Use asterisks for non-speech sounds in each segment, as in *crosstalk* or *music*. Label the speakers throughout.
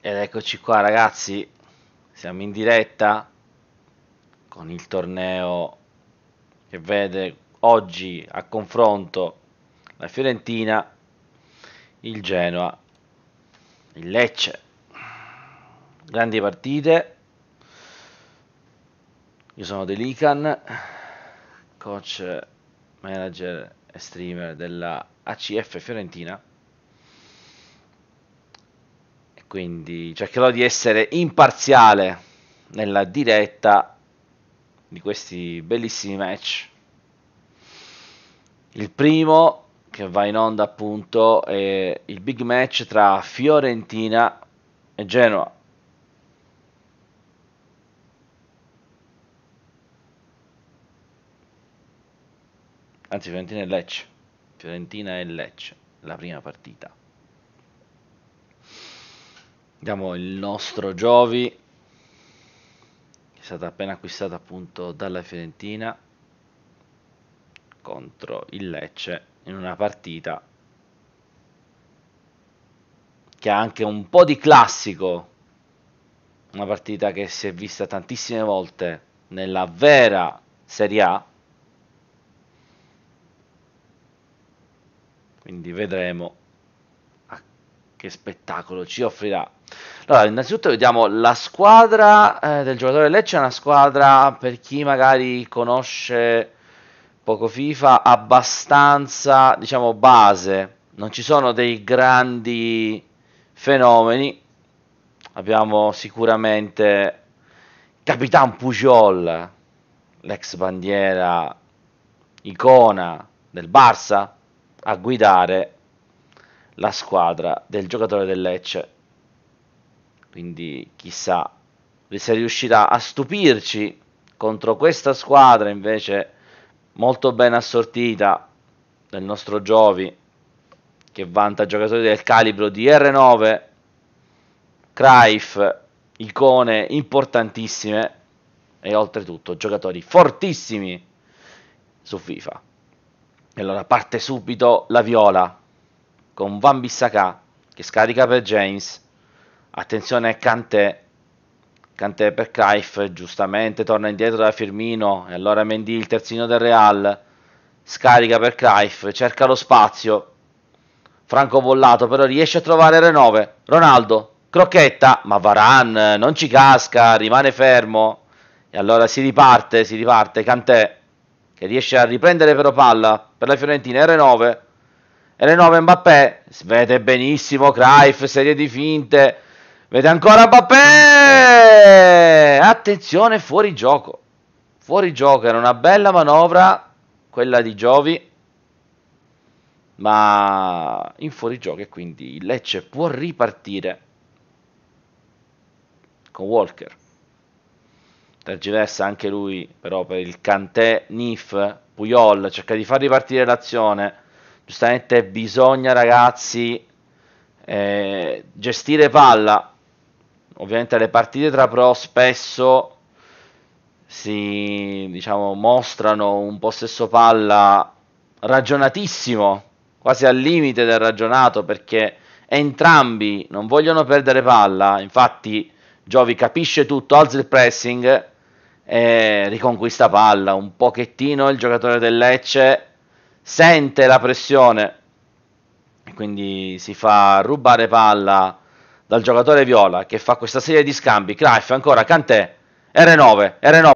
Speaker 1: Ed eccoci qua ragazzi, siamo in diretta con il torneo che vede oggi a confronto la Fiorentina, il Genoa, il Lecce. Grandi partite. Io sono Delican, coach, manager e streamer della ACF Fiorentina quindi cercherò di essere imparziale nella diretta di questi bellissimi match. Il primo che va in onda appunto è il big match tra Fiorentina e Genoa. Anzi, Fiorentina e Lecce. Fiorentina e Lecce, la prima partita. Abbiamo il nostro Giovi, che è stato appena acquistato appunto dalla Fiorentina contro il Lecce in una partita che ha anche un po' di classico, una partita che si è vista tantissime volte nella vera Serie A. Quindi vedremo che spettacolo ci offrirà allora, innanzitutto vediamo la squadra eh, del giocatore Lecce, è una squadra per chi magari conosce poco FIFA abbastanza, diciamo, base. Non ci sono dei grandi fenomeni. Abbiamo sicuramente Capitan Pujol, l'ex bandiera icona del Barça, a guidare la squadra del giocatore del Lecce quindi chissà se riuscirà a stupirci contro questa squadra invece molto ben assortita del nostro Giovi che vanta giocatori del calibro di R9, Craif, icone importantissime e oltretutto giocatori fortissimi su FIFA. E allora parte subito la viola con Van Bissaka che scarica per James Attenzione Kanté, Kanté per Caif, giustamente torna indietro da Firmino e allora Mendy il terzino del Real. Scarica per Caif, cerca lo spazio. Franco Bollato però riesce a trovare R9 Ronaldo, crocchetta, ma Varan non ci casca, rimane fermo. E allora si riparte, si riparte, Kanté che riesce a riprendere però palla per la Fiorentina, R9, R9 Mbappé, vede benissimo, Craif, serie di finte, Vede ancora Mbappé! Eh. Attenzione, fuori gioco. Fuori gioco, era una bella manovra quella di Giovi, ma in fuori gioco e quindi il Lecce può ripartire con Walker. Tergiversa anche lui, però per il Cantè Nif Puyol cerca di far ripartire l'azione. Giustamente bisogna ragazzi eh, gestire palla ovviamente le partite tra pro spesso si diciamo, mostrano un possesso palla ragionatissimo, quasi al limite del ragionato, perché entrambi non vogliono perdere palla, infatti Giovi capisce tutto, alza il pressing e riconquista palla, un pochettino il giocatore del Lecce sente la pressione, quindi si fa rubare palla dal giocatore viola che fa questa serie di scambi, Clive ancora Cantè, R9, R9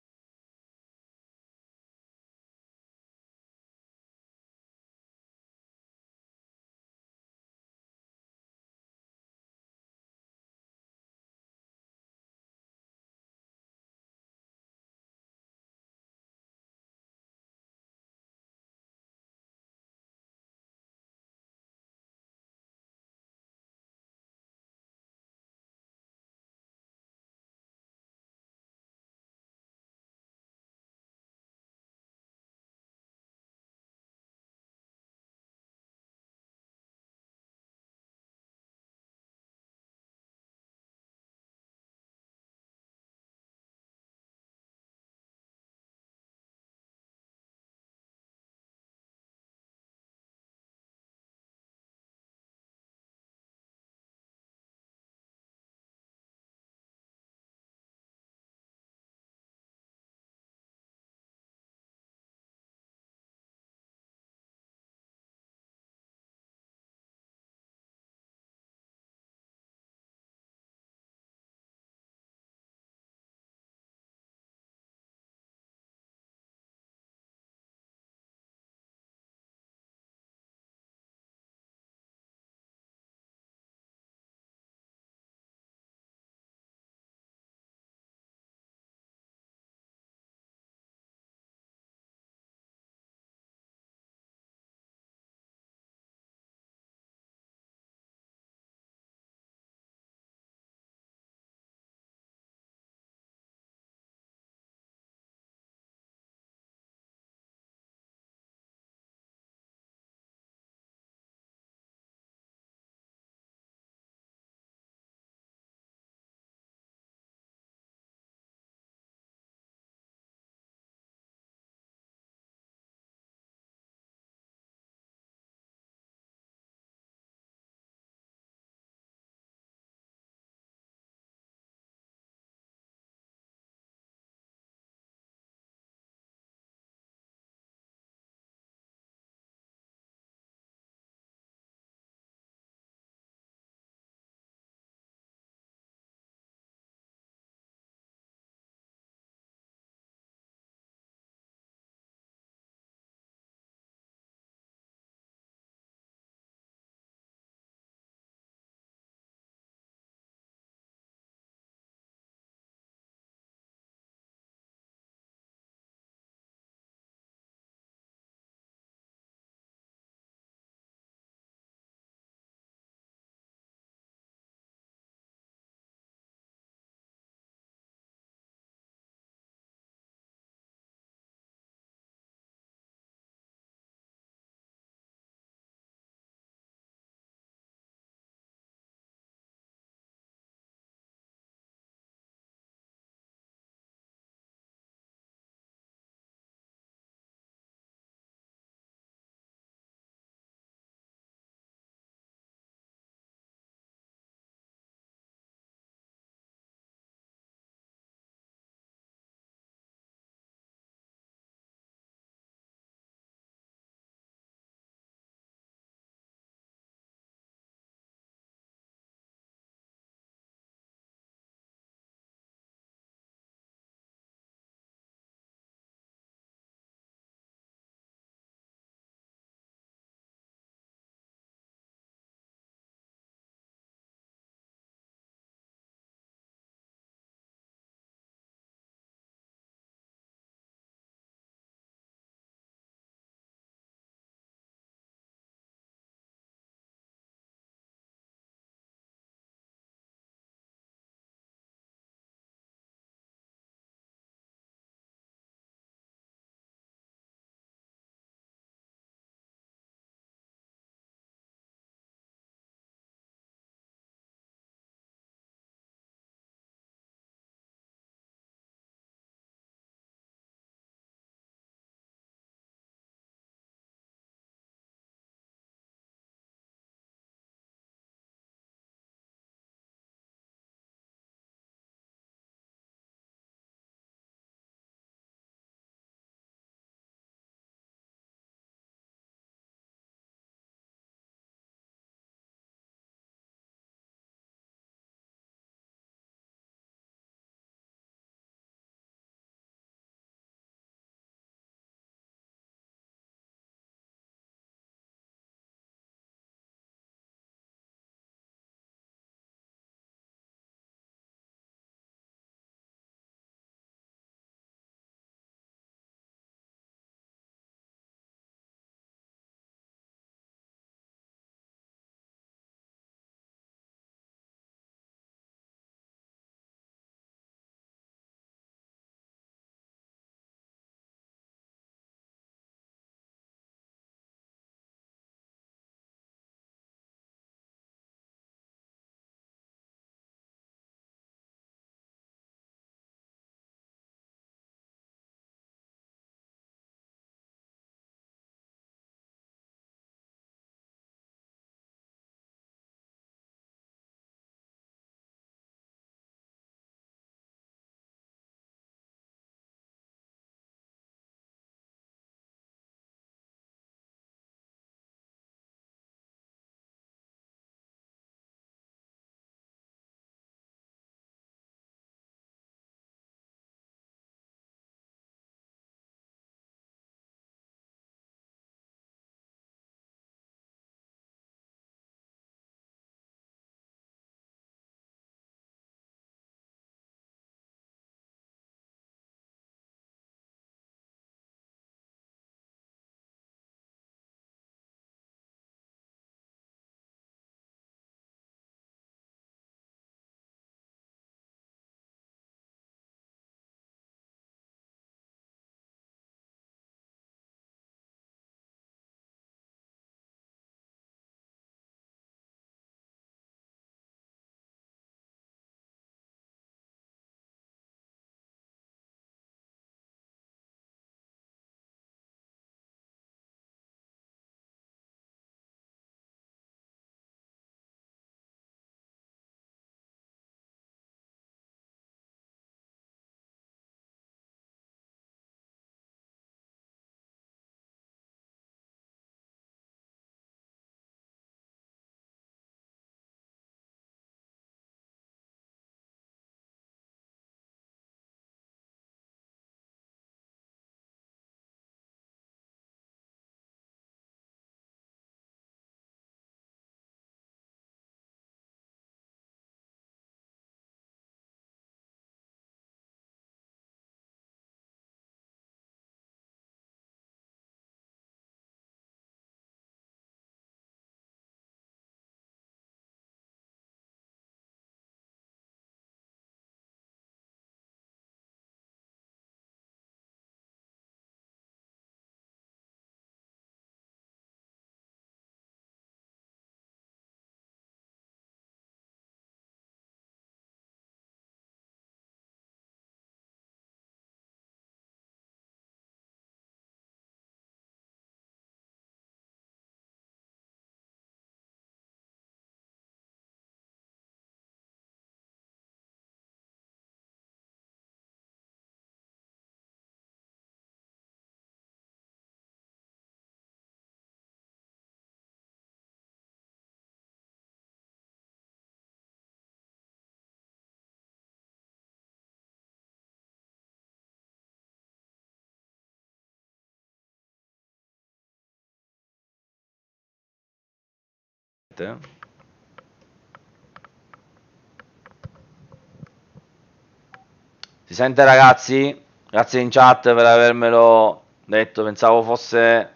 Speaker 1: Si sente ragazzi? Grazie in chat per avermelo detto, pensavo fosse...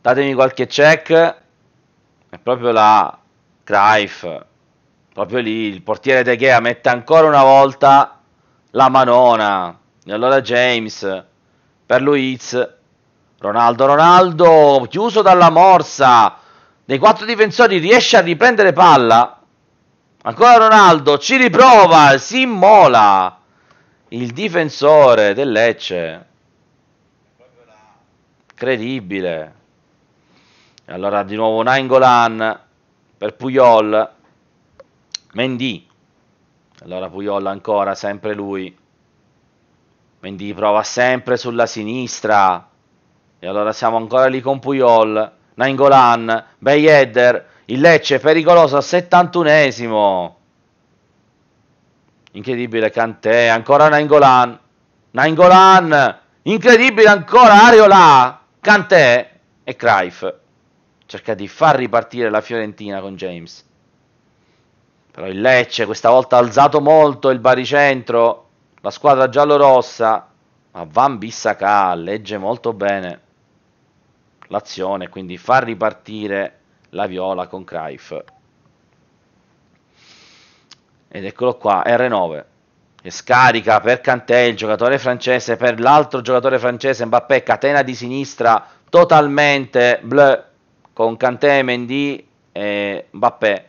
Speaker 1: Datemi qualche check. È proprio la Craif. Proprio lì, il portiere De Gea mette ancora una volta la manona. E allora James, per Luiz, Ronaldo, Ronaldo, chiuso dalla morsa dei quattro difensori riesce a riprendere palla. Ancora Ronaldo, ci riprova, si immola. Il difensore del Lecce. Credibile. E allora di nuovo Nainggolan per Puyol. Mendy. Allora Puyol ancora, sempre lui. Mendy prova sempre sulla sinistra. E allora siamo ancora lì con Puyol. Nainggolan, Bayeder, il Lecce pericoloso al 71esimo. Incredibile Cantè, ancora Nainggolan. Nainggolan, incredibile ancora Ariola, Cantè e Craif. Cerca di far ripartire la Fiorentina con James. Però il Lecce questa volta ha alzato molto il baricentro. La squadra giallorossa. Ma Van Bissaka legge molto bene l'azione, quindi far ripartire la viola con Cruyff. Ed eccolo qua, R9, che scarica per Kanté, il giocatore francese, per l'altro giocatore francese Mbappé, catena di sinistra totalmente bleu, con Kanté, Mendy e Mbappé.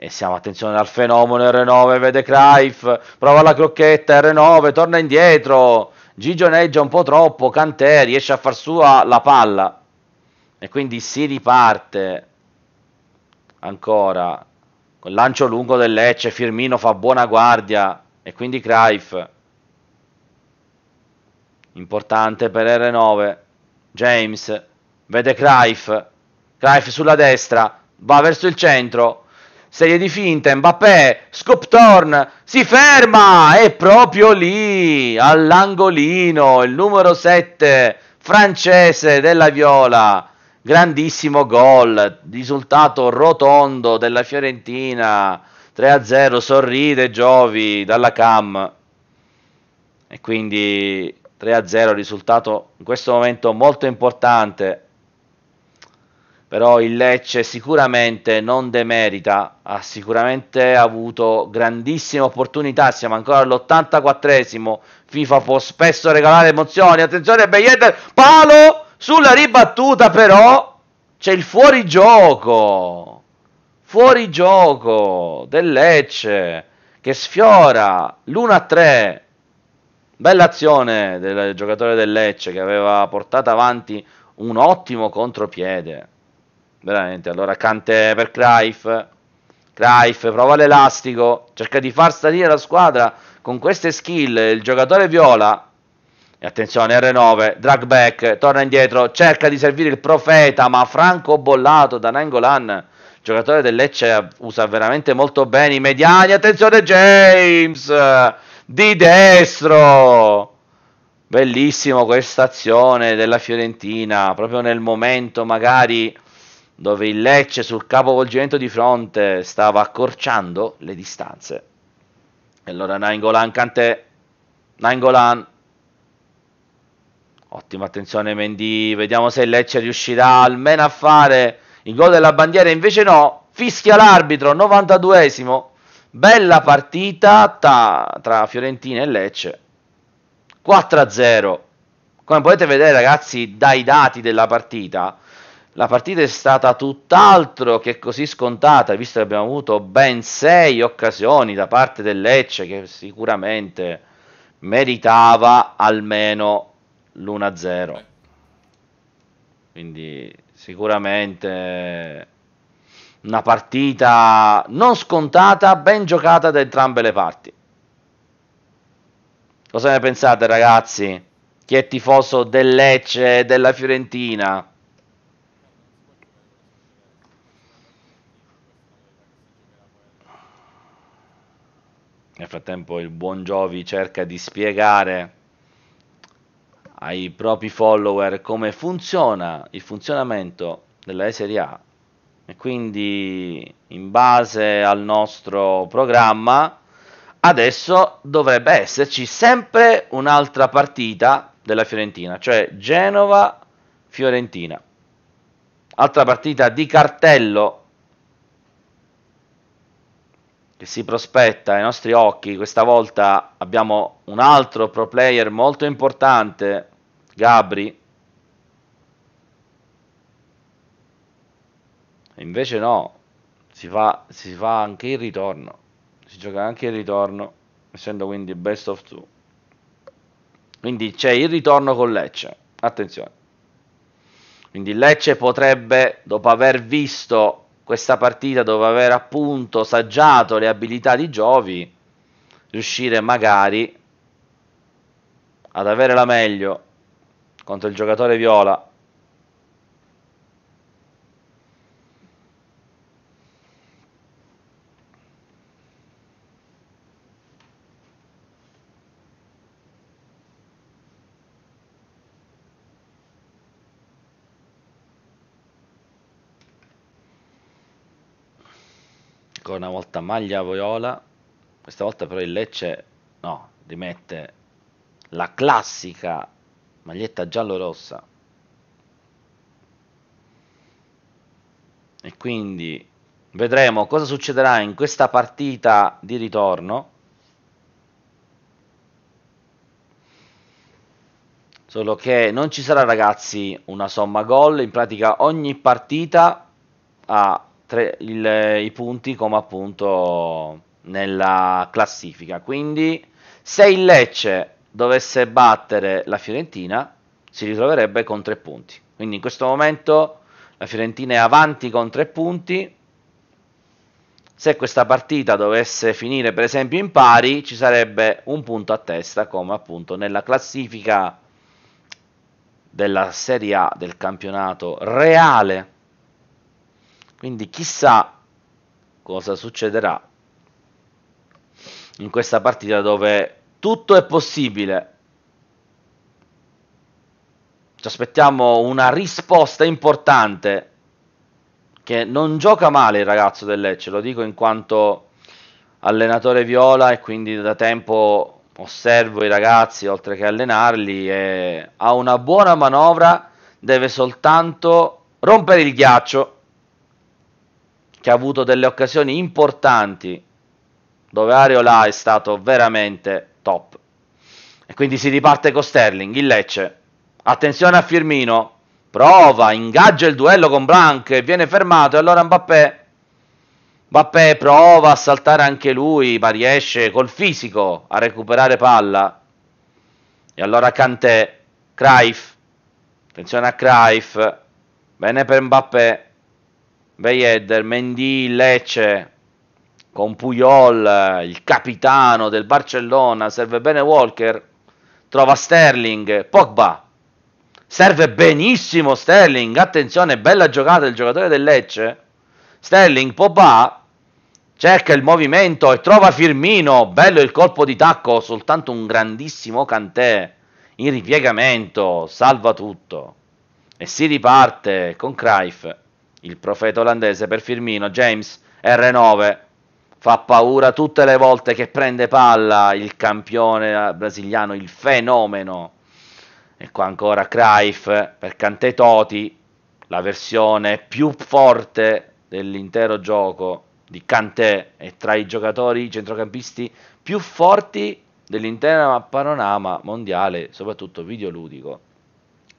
Speaker 1: E siamo attenzione al fenomeno R9, vede Cruyff, prova la crocchetta, R9, torna indietro, Gigioneggia un po' troppo, Kanté riesce a far sua la palla, e quindi si riparte ancora col lancio lungo del Lecce, Firmino fa buona guardia e quindi Craif. Importante per R9. James vede Craif. Craif sulla destra, va verso il centro. Serie di finte, Mbappé, scoop turn, si ferma e proprio lì, all'angolino, il numero 7 francese della Viola grandissimo gol, risultato rotondo della Fiorentina, 3-0, sorride Giovi dalla cam. E quindi 3-0, risultato in questo momento molto importante. Però il Lecce sicuramente non demerita, ha sicuramente avuto grandissime opportunità, siamo ancora all'84esimo, FIFA può spesso regalare emozioni, attenzione Beyeter, palo! Sulla ribattuta però c'è il fuorigioco, fuorigioco del Lecce che sfiora l'1-3. Bella azione del giocatore del Lecce che aveva portato avanti un ottimo contropiede. Veramente, allora Cante per Craif. Craif prova l'elastico, cerca di far salire la squadra con queste skill. Il giocatore viola e attenzione, R9, drag back, torna indietro, cerca di servire il profeta, ma Franco bollato da Nangolan, giocatore del Lecce, usa veramente molto bene i mediani. Attenzione James, di destro. Bellissimo questa azione della Fiorentina, proprio nel momento magari dove il Lecce sul capovolgimento di fronte stava accorciando le distanze. E allora Nangolan, Cantè, Nangolan, Ottima attenzione Mendy, vediamo se il Lecce riuscirà almeno a fare il gol della bandiera, invece no, fischia l'arbitro, 92esimo. Bella partita ta, tra Fiorentina e Lecce. 4-0. Come potete vedere ragazzi dai dati della partita, la partita è stata tutt'altro che così scontata, visto che abbiamo avuto ben 6 occasioni da parte del Lecce che sicuramente meritava almeno l'1-0. Eh. Quindi sicuramente una partita non scontata, ben giocata da entrambe le parti. Cosa ne pensate ragazzi? Chi è tifoso del Lecce e della Fiorentina? Nel frattempo il buon Giovi cerca di spiegare ai propri follower come funziona il funzionamento della Serie A e quindi in base al nostro programma adesso dovrebbe esserci sempre un'altra partita della Fiorentina, cioè Genova Fiorentina. Altra partita di cartello che si prospetta ai nostri occhi. Questa volta abbiamo un altro pro player molto importante, Gabri. E Invece no, si fa, si fa anche il ritorno, si gioca anche il ritorno, essendo quindi best of two. Quindi c'è il ritorno con Lecce, attenzione. Quindi Lecce potrebbe, dopo aver visto questa partita dopo aver appunto saggiato le abilità di Giovi, riuscire magari ad avere la meglio contro il giocatore viola una volta maglia Voiola, questa volta però il Lecce no, rimette la classica maglietta giallo-rossa. E quindi vedremo cosa succederà in questa partita di ritorno. Solo che non ci sarà ragazzi una somma gol, in pratica ogni partita ha tre, il, eh, i punti come appunto nella classifica. Quindi se il Lecce dovesse battere la Fiorentina si ritroverebbe con tre punti. Quindi in questo momento la Fiorentina è avanti con tre punti. Se questa partita dovesse finire per esempio in pari ci sarebbe un punto a testa come appunto nella classifica della Serie A del campionato reale quindi chissà cosa succederà in questa partita dove tutto è possibile. Ci aspettiamo una risposta importante che non gioca male il ragazzo del Lecce, lo dico in quanto allenatore viola e quindi da tempo osservo i ragazzi oltre che allenarli e ha una buona manovra, deve soltanto rompere il ghiaccio che ha avuto delle occasioni importanti dove Ariola è stato veramente top. E quindi si riparte con Sterling, il Lecce. Attenzione a Firmino, prova, ingaggia il duello con Blanc, viene fermato e allora Mbappé Mbappé prova a saltare anche lui, ma riesce col fisico a recuperare palla. E allora Kanté, Craif, attenzione a Craif, bene per Mbappé, Veieder, Mendy, Lecce, con Puyol, il capitano del Barcellona, serve bene Walker, trova Sterling, Pogba, serve benissimo Sterling, attenzione, bella giocata del giocatore del Lecce, Sterling, Pogba, cerca il movimento e trova Firmino, bello il colpo di tacco, soltanto un grandissimo Cantè, in ripiegamento, salva tutto, e si riparte con Cruyff. Il profeta olandese per Firmino, James R9, fa paura tutte le volte che prende palla il campione brasiliano, il fenomeno. E qua ancora Cruyff per Cante Toti, la versione più forte dell'intero gioco di Kanté è tra i giocatori i centrocampisti più forti dell'intera panorama mondiale, soprattutto videoludico.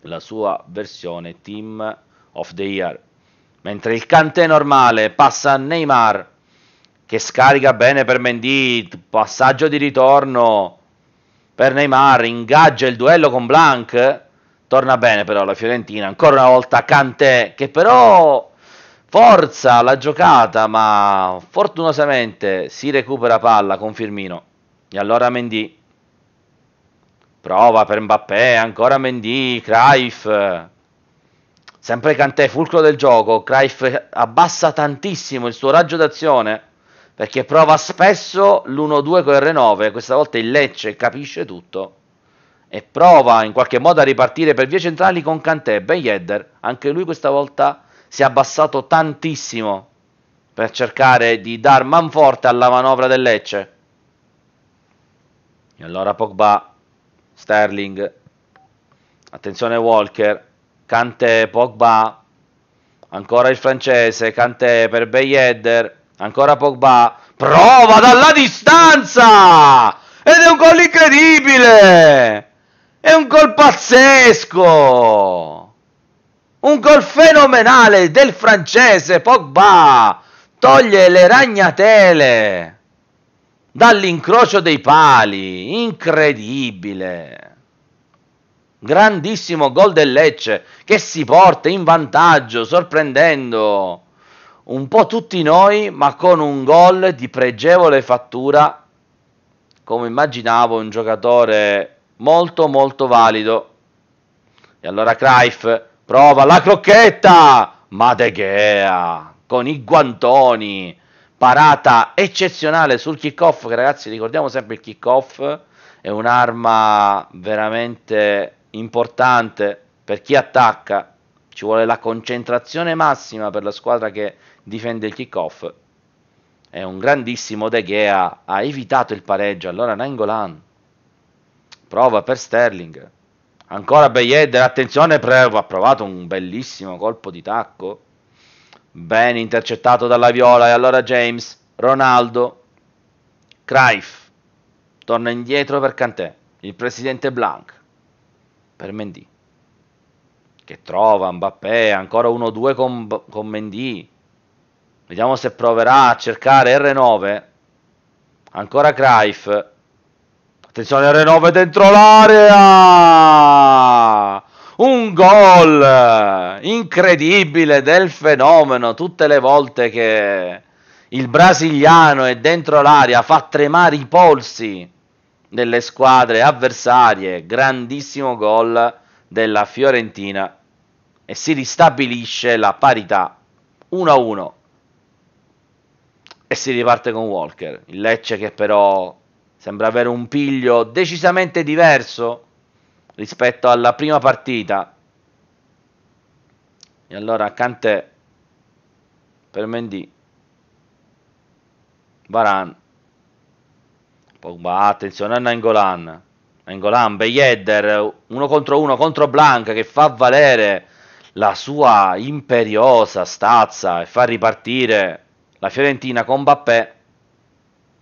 Speaker 1: La sua versione Team of the Year mentre il Kanté normale passa a Neymar che scarica bene per Mendy, passaggio di ritorno per Neymar, ingaggia il duello con Blanc, torna bene però la Fiorentina, ancora una volta Kanté che però forza la giocata ma fortunosamente si recupera palla con Firmino e allora Mendy prova per Mbappé, ancora Mendy, Cruyff Sempre Cantè, fulcro del gioco, Cruyff abbassa tantissimo il suo raggio d'azione perché prova spesso l'1-2 con R9, questa volta il Lecce capisce tutto e prova in qualche modo a ripartire per vie centrali con Cantè, Ben Yedder, anche lui questa volta si è abbassato tantissimo per cercare di dar manforte alla manovra del Lecce. E allora Pogba, Sterling, attenzione Walker, Cante Pogba, ancora il francese, Cante per Beyeder, ancora Pogba, prova dalla distanza! Ed è un gol incredibile! È un gol pazzesco! Un gol fenomenale del francese Pogba! Toglie le ragnatele dall'incrocio dei pali, incredibile! Grandissimo gol del Lecce che si porta in vantaggio, sorprendendo un po' tutti noi, ma con un gol di pregevole fattura, come immaginavo, un giocatore molto molto valido. E allora Craif prova la crocchetta, ma De Gea con i guantoni, parata eccezionale sul kick-off, che ragazzi ricordiamo sempre il kick-off è un'arma veramente importante per chi attacca, ci vuole la concentrazione massima per la squadra che difende il kickoff. È un grandissimo De Gea, ha evitato il pareggio, allora Nangolan. Prova per Sterling. Ancora Beyeder, attenzione, Prevo ha provato un bellissimo colpo di tacco. Ben intercettato dalla Viola e allora James, Ronaldo, Craif torna indietro per Cantè, il presidente Blanc per Mendy, che trova Mbappé, ancora 1-2 con, con Mendy, vediamo se proverà a cercare R9, ancora Cruyff, attenzione R9 dentro l'area, un gol incredibile del fenomeno, tutte le volte che il brasiliano è dentro l'area, fa tremare i polsi delle squadre avversarie. Grandissimo gol della Fiorentina e si ristabilisce la parità 1-1 e si riparte con Walker. Il Lecce che però sembra avere un piglio decisamente diverso rispetto alla prima partita. E allora Kanté per Mendy Varan Pogba, attenzione a Nangolan. Nangolan, Beyeder, uno contro uno contro Blanc che fa valere la sua imperiosa stazza e fa ripartire la Fiorentina con Bappè.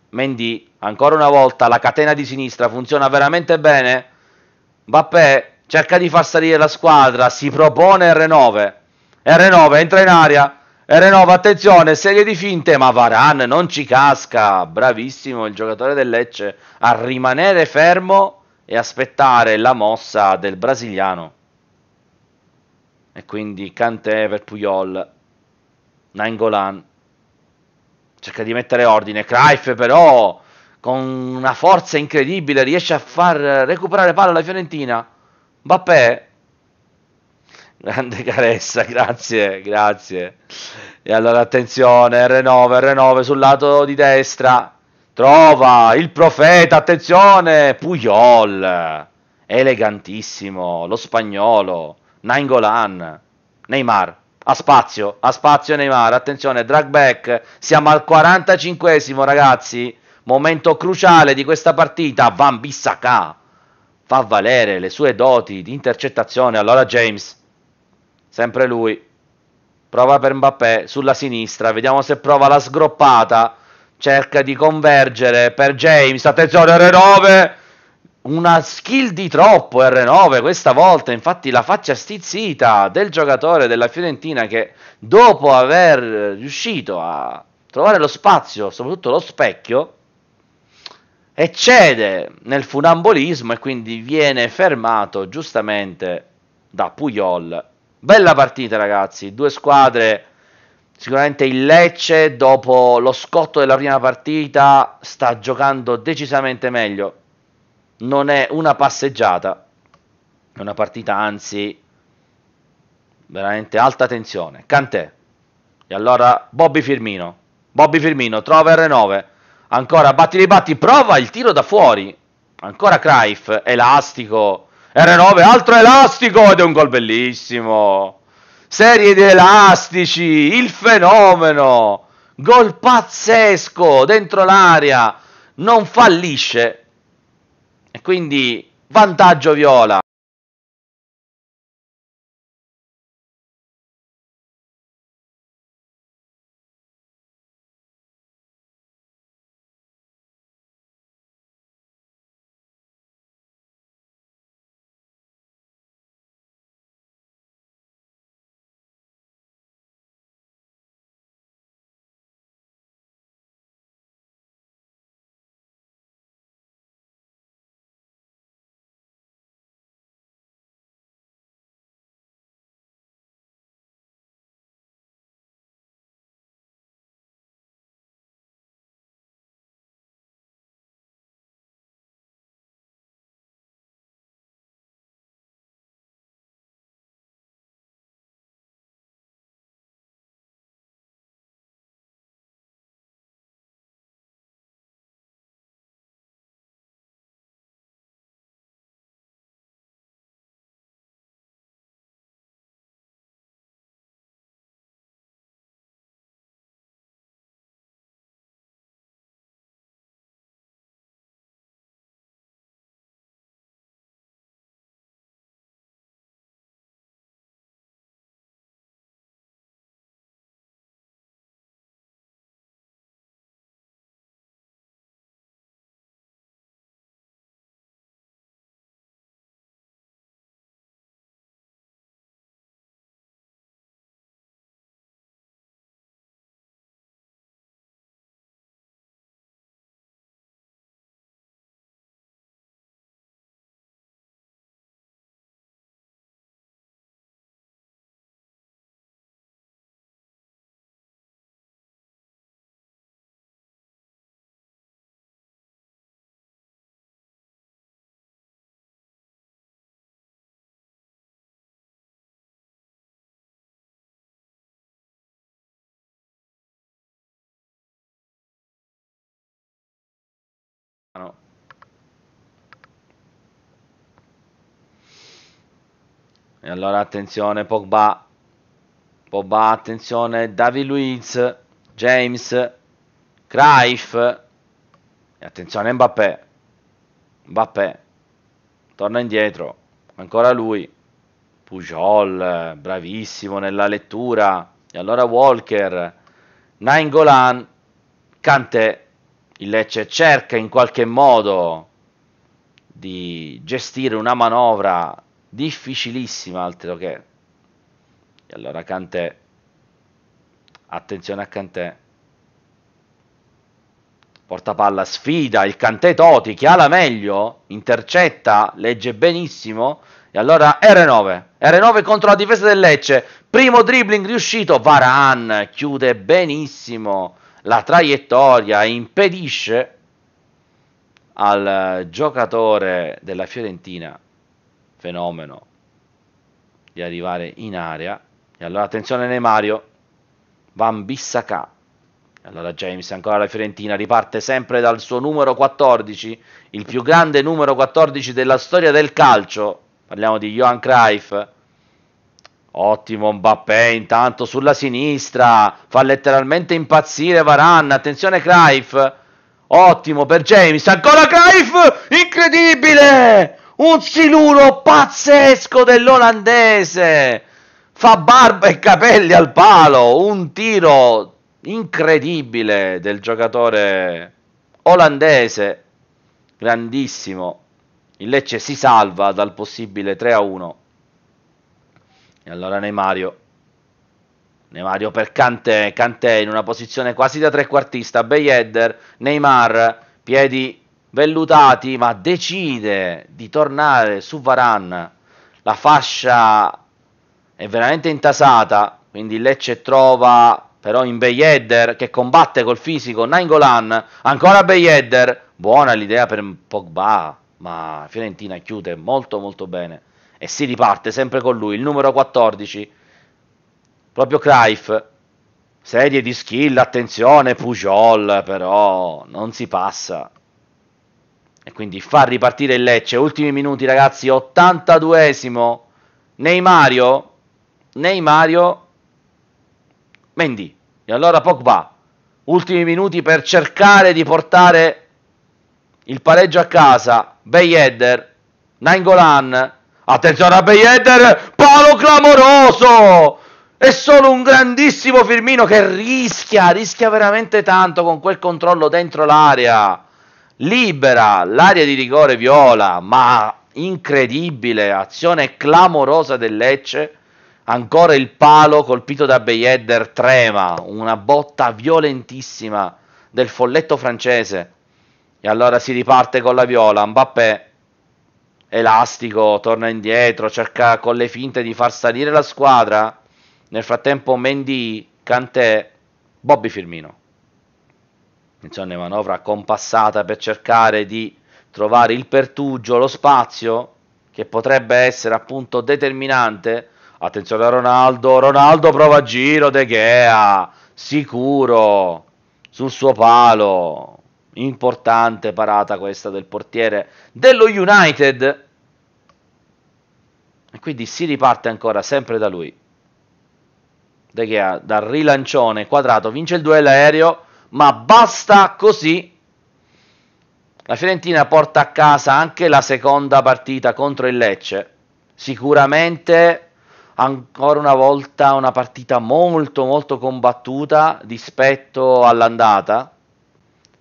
Speaker 1: Mendy, ancora una volta, la catena di sinistra funziona veramente bene. Bappè cerca di far salire la squadra, si propone R9. R9 entra in area. Renova, attenzione, serie di finte, ma Varan non ci casca. Bravissimo il giocatore del Lecce a rimanere fermo e aspettare la mossa del brasiliano. E quindi Kanté per Puyol, Nangolan. Cerca di mettere ordine. Cruyff però con una forza incredibile riesce a far recuperare palla alla Fiorentina. Mbappé Grande Caressa, *laughs* grazie, grazie. E allora attenzione, R9, R9 sul lato di destra. Trova il profeta, attenzione, Pujol. Elegantissimo, lo spagnolo, Nangolan, Neymar. A spazio, a spazio Neymar, attenzione, drag back. Siamo al 45esimo, ragazzi. Momento cruciale di questa partita, Van Bissaka fa valere le sue doti di intercettazione. Allora James Sempre lui. Prova per Mbappé sulla sinistra. Vediamo se prova la sgroppata. Cerca di convergere per James. Attenzione R9. Una skill di troppo R9 questa volta. Infatti la faccia stizzita del giocatore della Fiorentina che dopo aver riuscito a trovare lo spazio, soprattutto lo specchio, eccede nel funambolismo e quindi viene fermato giustamente da Puyol Bella partita, ragazzi. Due squadre. Sicuramente il Lecce, dopo lo scotto della prima partita, sta giocando decisamente meglio. Non è una passeggiata. È una partita, anzi, veramente alta tensione. Cantè. E allora Bobby Firmino. Bobby Firmino trova R9. Ancora batti ribatti, prova il tiro da fuori. Ancora Craif, elastico R9, altro elastico ed è un gol bellissimo. Serie di elastici, il fenomeno. Gol pazzesco dentro l'aria, non fallisce. E quindi vantaggio Viola. no. E allora attenzione Pogba. Pogba, attenzione, David Luiz, James, Cruyff. E attenzione Mbappé. Mbappé. Torna indietro. Ancora lui. Pujol, bravissimo nella lettura. E allora Walker. Nainggolan, Kanté il Lecce cerca in qualche modo di gestire una manovra difficilissima, altro che. E allora Cantè, attenzione a Cantè. palla sfida il Cantè Toti che ha la meglio, intercetta, legge benissimo. E allora R9, R9 contro la difesa del Lecce. Primo dribbling riuscito, Varan chiude benissimo la traiettoria impedisce al eh, giocatore della Fiorentina, fenomeno, di arrivare in area. E allora attenzione ne Mario, Van Bissaka. Allora James, ancora la Fiorentina, riparte sempre dal suo numero 14, il più grande numero 14 della storia del calcio. Parliamo di Johan Cruyff Ottimo Mbappé intanto sulla sinistra, fa letteralmente impazzire Varan, attenzione Craif, ottimo per James, ancora Craif, incredibile, un siluro pazzesco dell'olandese, fa barba e capelli al palo, un tiro incredibile del giocatore olandese, grandissimo, il Lecce si salva dal possibile 3 1. E allora Neymario. Neymario per Kanté, Kanté in una posizione quasi da trequartista, Beyeder, Neymar, piedi vellutati, ma decide di tornare su Varan. La fascia è veramente intasata, quindi Lecce trova però in Beyeder che combatte col fisico Nangolan, ancora Beyeder, buona l'idea per Pogba, ma Fiorentina chiude molto molto bene e si riparte sempre con lui. Il numero 14, proprio Craif. Serie di skill, attenzione, Pujol, però non si passa. E quindi fa ripartire il Lecce. Ultimi minuti, ragazzi, 82esimo. Neymario, Neymario, Mendy. E allora Pogba. Ultimi minuti per cercare di portare il pareggio a casa. Bayeder, Nangolan, Attenzione a Beyeter, palo clamoroso! È solo un grandissimo Firmino che rischia, rischia veramente tanto con quel controllo dentro l'area. Libera l'area di rigore viola, ma incredibile, azione clamorosa del Lecce. Ancora il palo colpito da Beyetter trema, una botta violentissima del folletto francese. E allora si riparte con la viola, Mbappé elastico, torna indietro, cerca con le finte di far salire la squadra. Nel frattempo Mendy, Cantè, Bobby Firmino. Insomma, manovra compassata per cercare di trovare il pertugio, lo spazio che potrebbe essere appunto determinante. Attenzione a Ronaldo, Ronaldo prova a giro De Gea, sicuro sul suo palo, Importante parata questa del portiere dello United. E quindi si riparte ancora sempre da lui. De Gea, dal rilancione quadrato, vince il duello aereo, ma basta così. La Fiorentina porta a casa anche la seconda partita contro il Lecce. Sicuramente ancora una volta una partita molto molto combattuta rispetto all'andata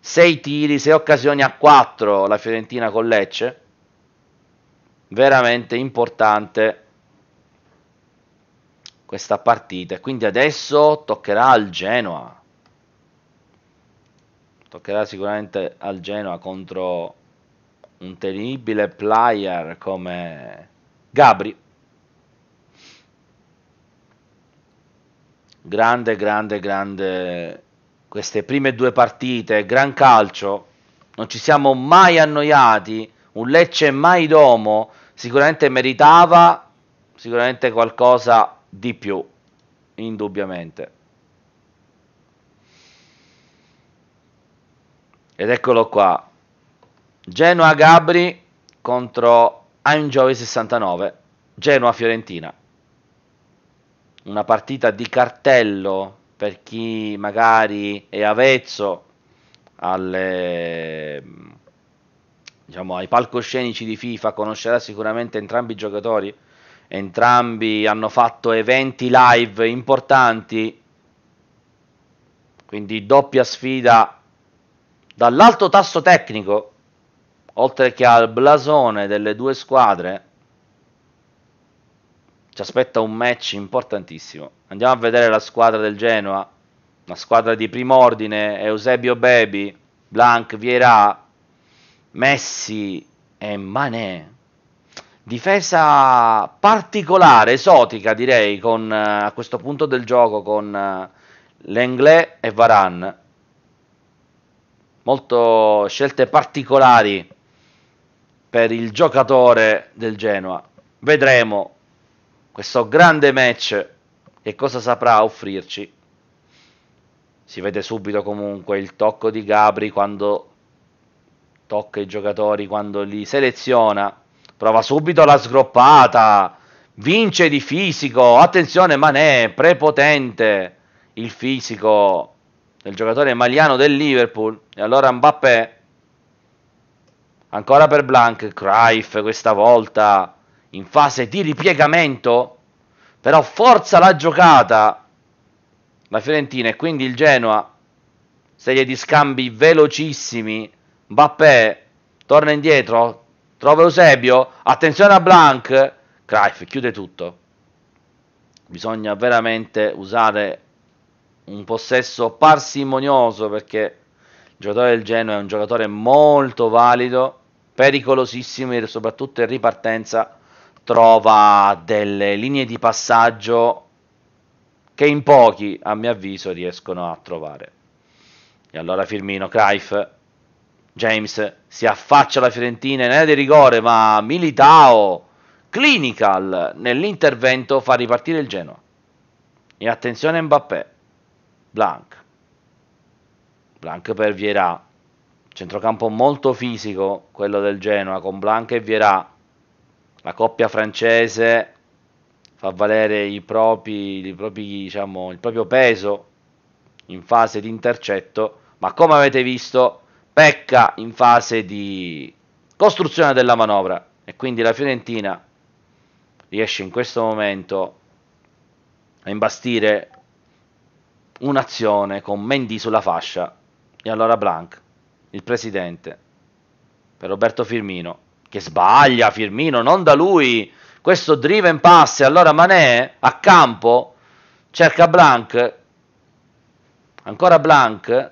Speaker 1: 6 tiri, 6 occasioni a 4 la Fiorentina con Lecce. Veramente importante questa partita. Quindi adesso toccherà al Genoa. Toccherà sicuramente al Genoa contro un temibile player come Gabri. Grande, grande, grande queste prime due partite, gran calcio, non ci siamo mai annoiati, un Lecce mai domo, sicuramente meritava sicuramente qualcosa di più, indubbiamente. Ed eccolo qua, Genoa Gabri contro Angiovi 69, Genoa Fiorentina. Una partita di cartello per chi magari è avezzo alle, diciamo, ai palcoscenici di FIFA conoscerà sicuramente entrambi i giocatori. Entrambi hanno fatto eventi live importanti, quindi doppia sfida dall'alto tasso tecnico, oltre che al blasone delle due squadre ci aspetta un match importantissimo. Andiamo a vedere la squadra del Genoa, una squadra di primo ordine, Eusebio Bebi, Blanc, Vierà, Messi e Mané. Difesa particolare, esotica direi, con, a questo punto del gioco con eh, Lenglet e Varane. Molto scelte particolari per il giocatore del Genoa. Vedremo questo grande match che cosa saprà offrirci? Si vede subito comunque il tocco di Gabri quando tocca i giocatori, quando li seleziona, prova subito la sgroppata, vince di fisico, attenzione Manè, prepotente il fisico del giocatore maliano del Liverpool, e allora Mbappé, ancora per Blanc, Cruyff questa volta, in fase di ripiegamento, però forza la giocata la Fiorentina e quindi il Genoa, serie di scambi velocissimi, Mbappé torna indietro, trova Eusebio, attenzione a Blanc, Cruyff chiude tutto. Bisogna veramente usare un possesso parsimonioso perché il giocatore del Genoa è un giocatore molto valido, pericolosissimo soprattutto in ripartenza trova delle linee di passaggio che in pochi, a mio avviso, riescono a trovare. E allora Firmino, Craif, James si affaccia alla Fiorentina in area di rigore, ma Militao, clinical, nell'intervento fa ripartire il Genoa. E attenzione Mbappé, Blanc. Blanc per Vierà, centrocampo molto fisico quello del Genoa, con Blanc e Vierà la coppia francese fa valere i propri, i propri, diciamo, il proprio peso in fase di intercetto, ma come avete visto pecca in fase di costruzione della manovra e quindi la Fiorentina riesce in questo momento a imbastire un'azione con Mendy sulla fascia e allora Blanc, il presidente, per Roberto Firmino che sbaglia Firmino, non da lui, questo driven pass, allora Manè a campo cerca Blank, ancora Blank,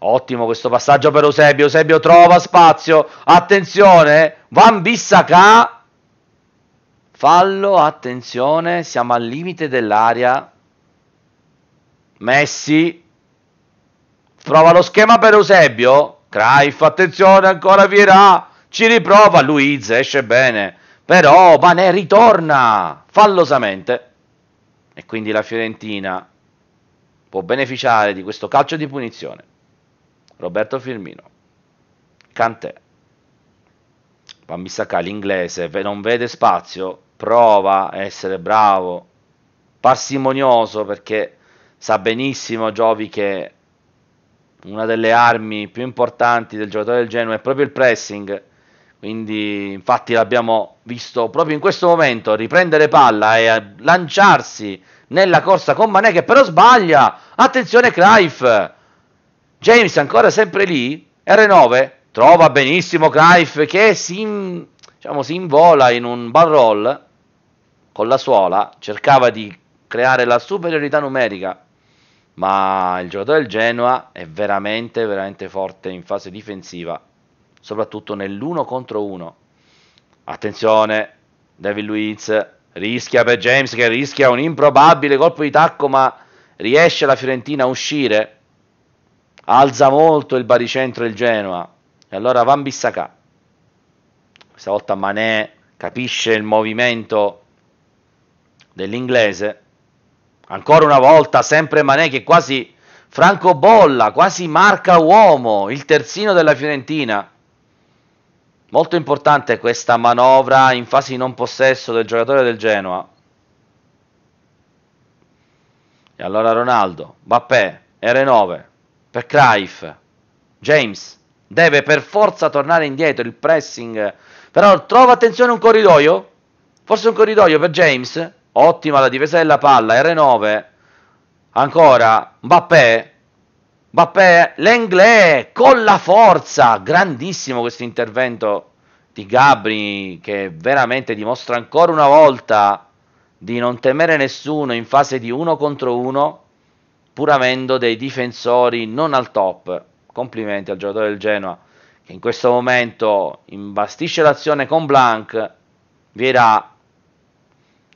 Speaker 1: ottimo questo passaggio per Eusebio, Eusebio trova spazio, attenzione, Van Bissaka, fallo, attenzione, siamo al limite dell'aria, Messi, prova lo schema per Eusebio, Craif, attenzione, ancora Vierà, ci riprova Luiz, esce bene, però Mané ritorna fallosamente e quindi la Fiorentina può beneficiare di questo calcio di punizione. Roberto Firmino, Cantè, Van Bissaka l'inglese non vede spazio, prova a essere bravo, parsimonioso perché sa benissimo Giovi che una delle armi più importanti del giocatore del Genoa è proprio il pressing quindi, infatti, l'abbiamo visto proprio in questo momento riprendere palla e lanciarsi nella corsa con Manè che però sbaglia. Attenzione, Clive. James ancora sempre lì. R9 trova benissimo Clive che si, in, diciamo, si invola in un ball roll con la suola. Cercava di creare la superiorità numerica. Ma il giocatore del Genoa è veramente, veramente forte in fase difensiva soprattutto nell'1 contro 1. Attenzione, David Luiz rischia per James che rischia un improbabile colpo di tacco, ma riesce la Fiorentina a uscire. Alza molto il baricentro il Genoa. E allora Van Bissaka. Questa volta Mané capisce il movimento dell'inglese. Ancora una volta, sempre Manè che quasi francobolla, quasi marca uomo, il terzino della Fiorentina. Molto importante questa manovra in fase di non possesso del giocatore del Genoa. E allora Ronaldo, Bappè, R9, per Craif, James, deve per forza tornare indietro il pressing. Però trova attenzione un corridoio, forse un corridoio per James. Ottima la difesa della palla, R9, ancora Mbappé, Mbappé, Lenglet con la forza, grandissimo questo intervento di Gabri che veramente dimostra ancora una volta di non temere nessuno in fase di uno contro uno pur avendo dei difensori non al top. Complimenti al giocatore del Genoa che in questo momento imbastisce l'azione con Blanc. Vierà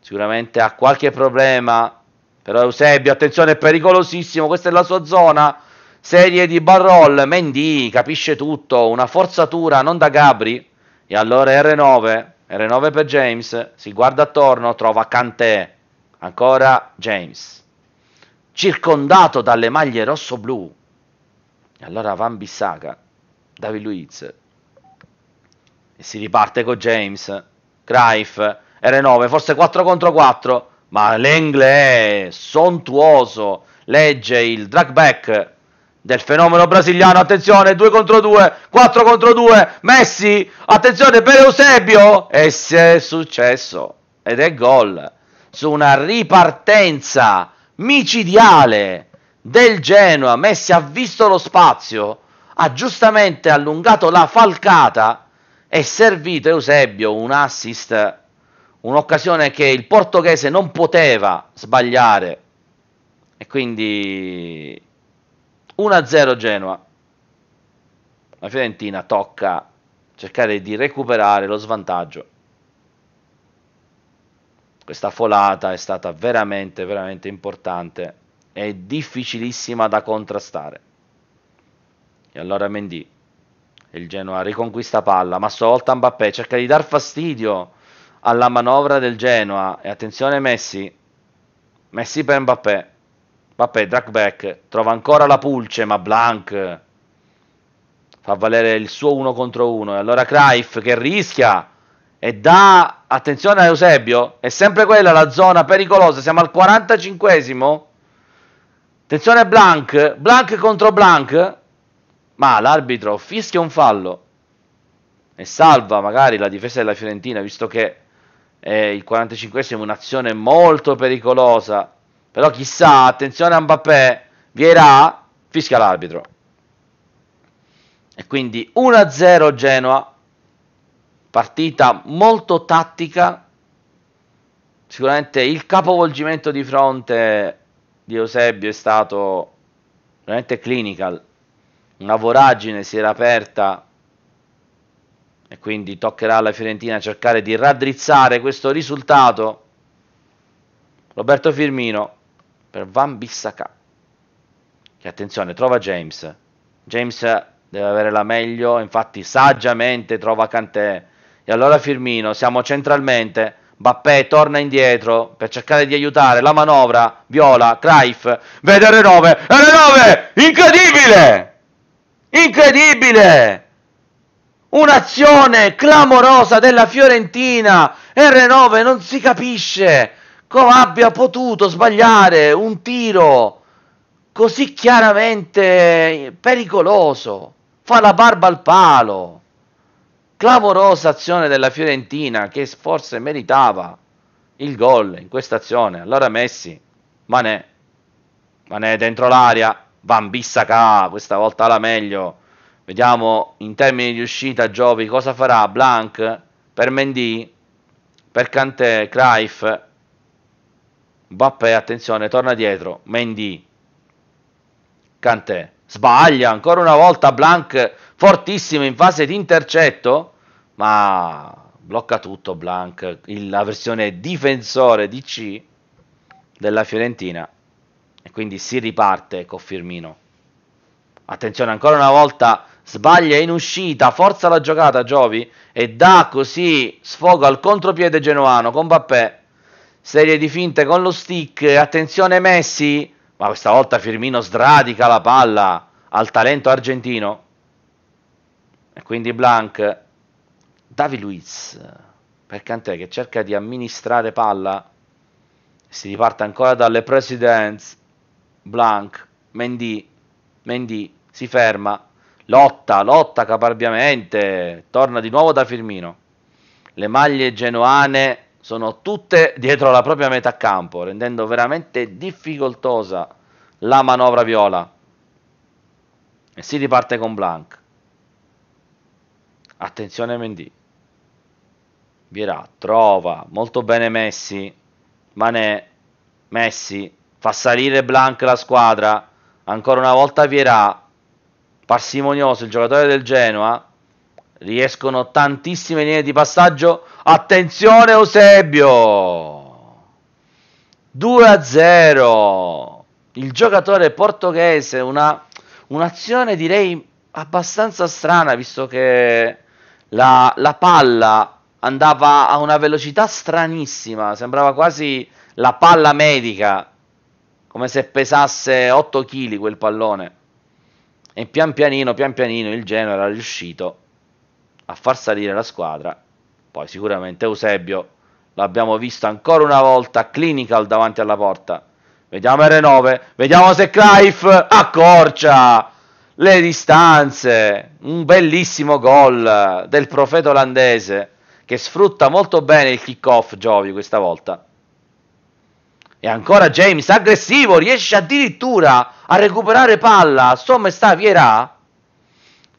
Speaker 1: sicuramente ha qualche problema, però Eusebio, attenzione, è pericolosissimo, questa è la sua zona. Serie di Barroll, Mendy, capisce tutto, una forzatura non da Gabri. E allora R9, R9 per James, si guarda attorno, trova Kanté, ancora James, circondato dalle maglie rosso-blu. E allora Van Bissaca, David Luiz. E si riparte con James, Greif, R9, forse 4 contro 4, ma l'Engle è sontuoso, legge il drag back del fenomeno brasiliano, attenzione, 2 contro 2, 4 contro 2, Messi, attenzione per Eusebio, e si è successo, ed è gol, su una ripartenza micidiale del Genoa, Messi ha visto lo spazio, ha giustamente allungato la falcata e servito Eusebio un assist, un'occasione che il portoghese non poteva sbagliare, e quindi 1-0 Genoa. La Fiorentina tocca cercare di recuperare lo svantaggio. Questa folata è stata veramente, veramente importante e difficilissima da contrastare. E allora Mendy, il Genoa riconquista palla, ma stavolta Mbappé cerca di dar fastidio alla manovra del Genoa. E attenzione Messi, Messi per Mbappé. Vabbè, Dragback trova ancora la pulce, ma Blank fa valere il suo uno contro uno. E allora Craif che rischia e dà attenzione a Eusebio. È sempre quella la zona pericolosa. Siamo al 45esimo. Attenzione Blank, Blank contro Blank. Ma l'arbitro fischia un fallo e salva magari la difesa della Fiorentina, visto che è il 45esimo un'azione molto pericolosa però chissà, attenzione a Mbappé, Vierà, fischia l'arbitro. E quindi 1-0 Genoa, partita molto tattica, sicuramente il capovolgimento di fronte di Eusebio è stato veramente clinical, una voragine si era aperta e quindi toccherà alla Fiorentina cercare di raddrizzare questo risultato. Roberto Firmino per Van Bissaka. Che attenzione, trova James. James eh, deve avere la meglio, infatti saggiamente trova Kanté. E allora Firmino, siamo centralmente. Bappè torna indietro per cercare di aiutare la manovra. Viola, Craif, vede R9, R9, incredibile! Incredibile! Un'azione clamorosa della Fiorentina. R9 non si capisce come abbia potuto sbagliare un tiro così chiaramente pericoloso. Fa la barba al palo. Clamorosa azione della Fiorentina che forse meritava il gol in questa azione. Allora Messi, Manè, Manè dentro l'aria, Bambissa K, questa volta la meglio. Vediamo in termini di uscita Giovi cosa farà Blanc per Mendy, per Kanté, Cruyff, Mbappé, attenzione, torna dietro, Mendy, Kanté, sbaglia, ancora una volta Blanc fortissimo in fase di intercetto, ma blocca tutto Blanc, la versione difensore di C della Fiorentina, e quindi si riparte con Firmino. Attenzione, ancora una volta sbaglia in uscita, forza la giocata Giovi e dà così sfogo al contropiede genuano con Bappè serie di finte con lo stick, attenzione Messi, ma questa volta Firmino sradica la palla al talento argentino. E quindi Blanc, Davi Luiz, per Cantè che cerca di amministrare palla, si riparte ancora dalle presidenze, Blanc, Mendy, Mendy si ferma, lotta, lotta caparbiamente, torna di nuovo da Firmino. Le maglie genuane sono tutte dietro la propria metà campo, rendendo veramente difficoltosa la manovra viola. E si riparte con Blanc. Attenzione Mendy. Vierà, trova, molto bene Messi. Manè, Messi, fa salire Blanc la squadra. Ancora una volta Vierà, parsimonioso il giocatore del Genoa riescono tantissime linee di passaggio. Attenzione Eusebio! 2 a 0. Il giocatore portoghese, una, un'azione direi abbastanza strana, visto che la, la, palla andava a una velocità stranissima, sembrava quasi la palla medica, come se pesasse 8 kg quel pallone. E pian pianino, pian pianino il Genoa era riuscito a far salire la squadra. Poi sicuramente Eusebio l'abbiamo visto ancora una volta clinical davanti alla porta. Vediamo R9, vediamo se Clive accorcia le distanze. Un bellissimo gol del profeta olandese che sfrutta molto bene il kick-off Giovi questa volta. E ancora James aggressivo, riesce addirittura a recuperare palla, somma e sta Vierà.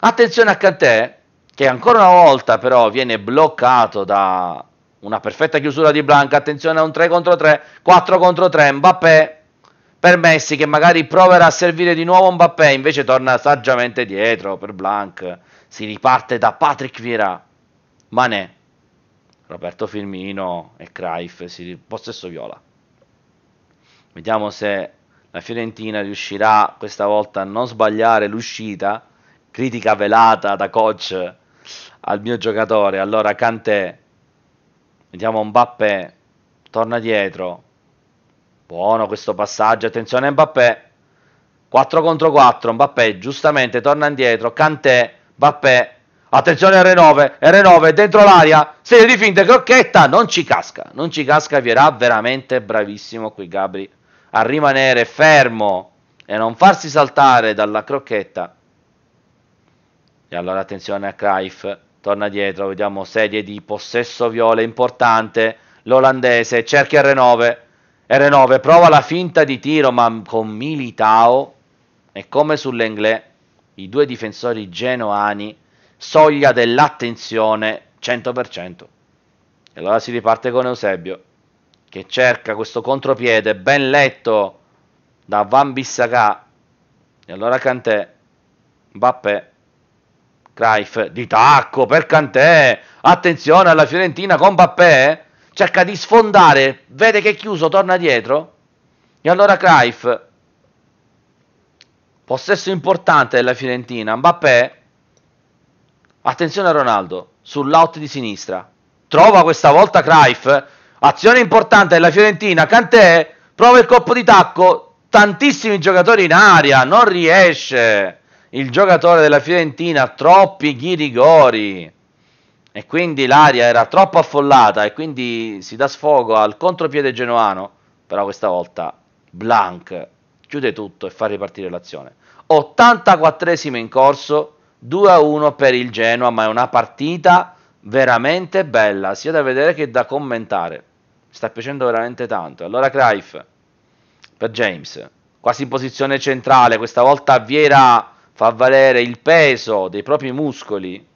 Speaker 1: Attenzione a Cantè, che ancora una volta però viene bloccato da una perfetta chiusura di Blanca, attenzione a un 3 contro 3, 4 contro 3, Mbappé per Messi che magari proverà a servire di nuovo Mbappé, invece torna saggiamente dietro per Blanc, si riparte da Patrick Vieira, Mané, Roberto Firmino e Craif, si possesso viola. Vediamo se la Fiorentina riuscirà questa volta a non sbagliare l'uscita, critica velata da coach al mio giocatore, allora Kanté, vediamo Mbappé, torna dietro, buono questo passaggio, attenzione Mbappé, 4 contro 4, Mbappé giustamente torna indietro, Kanté, Mbappé, attenzione R9, R9 dentro l'aria, serie di finte, crocchetta, non ci casca, non ci casca, Vierà veramente bravissimo qui Gabri a rimanere fermo e non farsi saltare dalla crocchetta. E allora attenzione a Craif, torna dietro, vediamo serie di possesso viola importante, l'olandese cerca R9, R9 prova la finta di tiro ma con Militao e come sull'Englè i due difensori genoani soglia dell'attenzione 100%. E allora si riparte con Eusebio che cerca questo contropiede ben letto da Van Bissaka e allora Cantè, Mbappé Cruyff di tacco per Cantè, attenzione alla Fiorentina con Bappè, eh. cerca di sfondare, vede che è chiuso, torna dietro, e allora Cruyff, possesso importante della Fiorentina, Mbappé, attenzione a Ronaldo, sull'out di sinistra, trova questa volta Cruyff, azione importante della Fiorentina, Cantè, prova il colpo di tacco, tantissimi giocatori in aria, non riesce il giocatore della Fiorentina troppi ghirigori e quindi l'aria era troppo affollata e quindi si dà sfogo al contropiede genuano, però questa volta Blank chiude tutto e fa ripartire l'azione. 84esimo in corso, 2-1 per il Genoa, ma è una partita veramente bella, sia da vedere che da commentare. Sta piacendo veramente tanto. Allora Craif per James, quasi in posizione centrale, questa volta Viera fa valere il peso dei propri muscoli.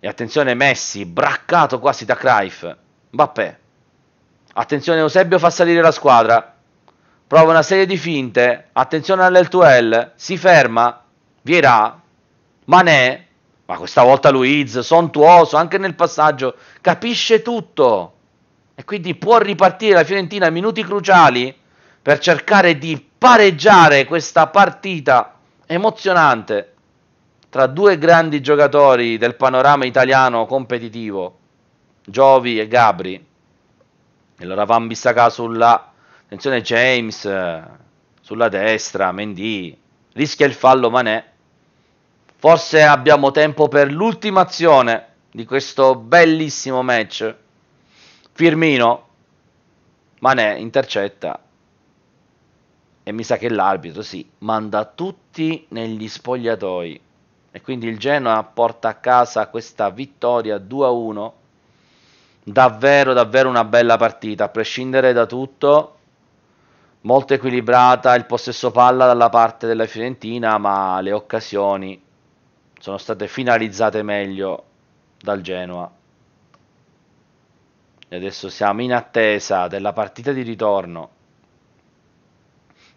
Speaker 1: E attenzione Messi, braccato quasi da Cruyff. Mbappé. Attenzione Eusebio fa salire la squadra. Prova una serie di finte. Attenzione all'L2L. Si ferma. Vierà. Manè. Ma questa volta Luiz, sontuoso, anche nel passaggio. Capisce tutto. E quindi può ripartire la Fiorentina a minuti cruciali per cercare di pareggiare questa partita emozionante tra due grandi giocatori del panorama italiano competitivo, Giovi e Gabri. Allora Van Bissaka sulla, attenzione James, sulla destra, Mendy, rischia il fallo Manè. Forse abbiamo tempo per l'ultima azione di questo bellissimo match. Firmino, Manè intercetta e mi sa che l'arbitro sì, manda tutti negli spogliatoi e quindi il Genoa porta a casa questa vittoria 2-1 davvero davvero una bella partita a prescindere da tutto molto equilibrata il possesso palla dalla parte della Fiorentina ma le occasioni sono state finalizzate meglio dal Genoa e adesso siamo in attesa della partita di ritorno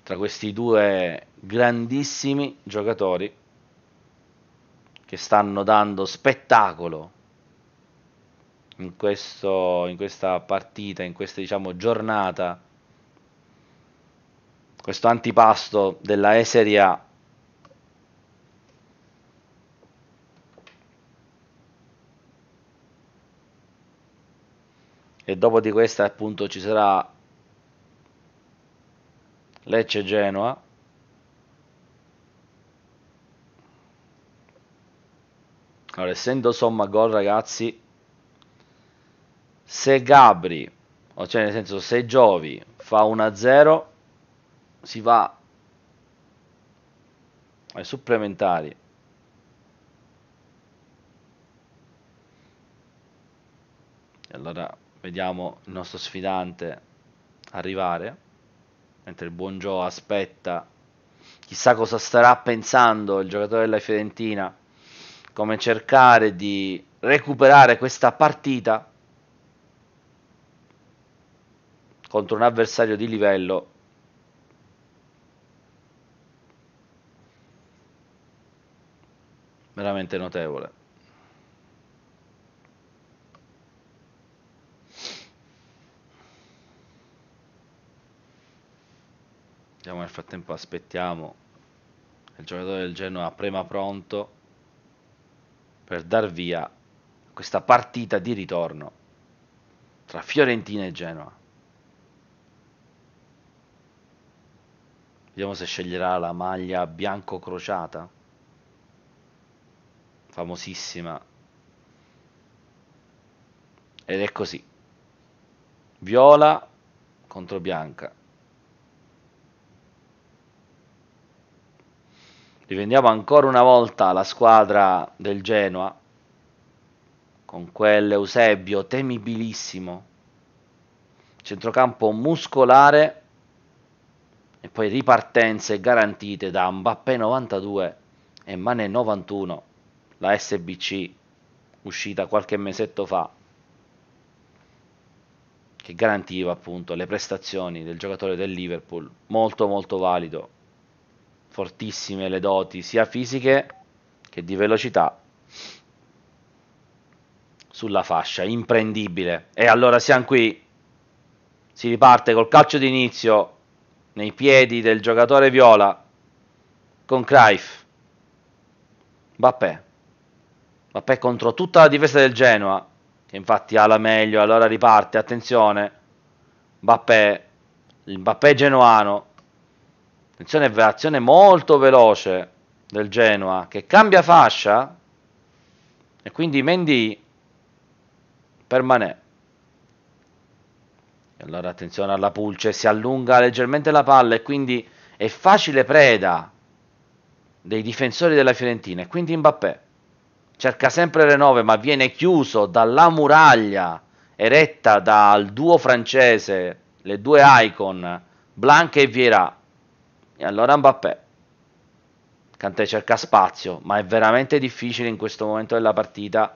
Speaker 1: tra questi due grandissimi giocatori che stanno dando spettacolo in, questo, in questa partita, in questa diciamo, giornata. Questo antipasto della E Serie A e dopo di questa appunto ci sarà Lecce-Genoa. Allora, essendo somma gol, ragazzi, se Gabri, o cioè nel senso se Giovi fa 1-0, si va ai supplementari. E allora vediamo il nostro sfidante arrivare mentre il buon Joe aspetta, chissà cosa starà pensando il giocatore della Fiorentina, come cercare di recuperare questa partita contro un avversario di livello veramente notevole. Vediamo nel frattempo aspettiamo il giocatore del Genoa prema pronto per dar via questa partita di ritorno tra Fiorentina e Genoa. Vediamo se sceglierà la maglia bianco crociata, famosissima. Ed è così. Viola contro bianca. Riprendiamo ancora una volta la squadra del Genoa con quell'Eusebio temibilissimo, centrocampo muscolare e poi ripartenze garantite da Mbappé 92 e Mane 91, la SBC uscita qualche mesetto fa, che garantiva appunto le prestazioni del giocatore del Liverpool, molto molto valido fortissime le doti sia fisiche che di velocità sulla fascia, imprendibile. E allora siamo qui, si riparte col calcio d'inizio nei piedi del giocatore viola con Cruyff, Bappè, Bappè contro tutta la difesa del Genoa, che infatti ha la meglio, allora riparte, attenzione, Bappè, il Bappè genuano, attenzione, azione molto veloce del Genoa, che cambia fascia, e quindi Mendy permane. E allora attenzione alla pulce, si allunga leggermente la palla e quindi è facile preda dei difensori della Fiorentina e quindi Mbappé cerca sempre le 9 ma viene chiuso dalla muraglia eretta dal duo francese, le due icon Blanca e Vieira e allora Mbappé. Cante cerca spazio, ma è veramente difficile in questo momento della partita.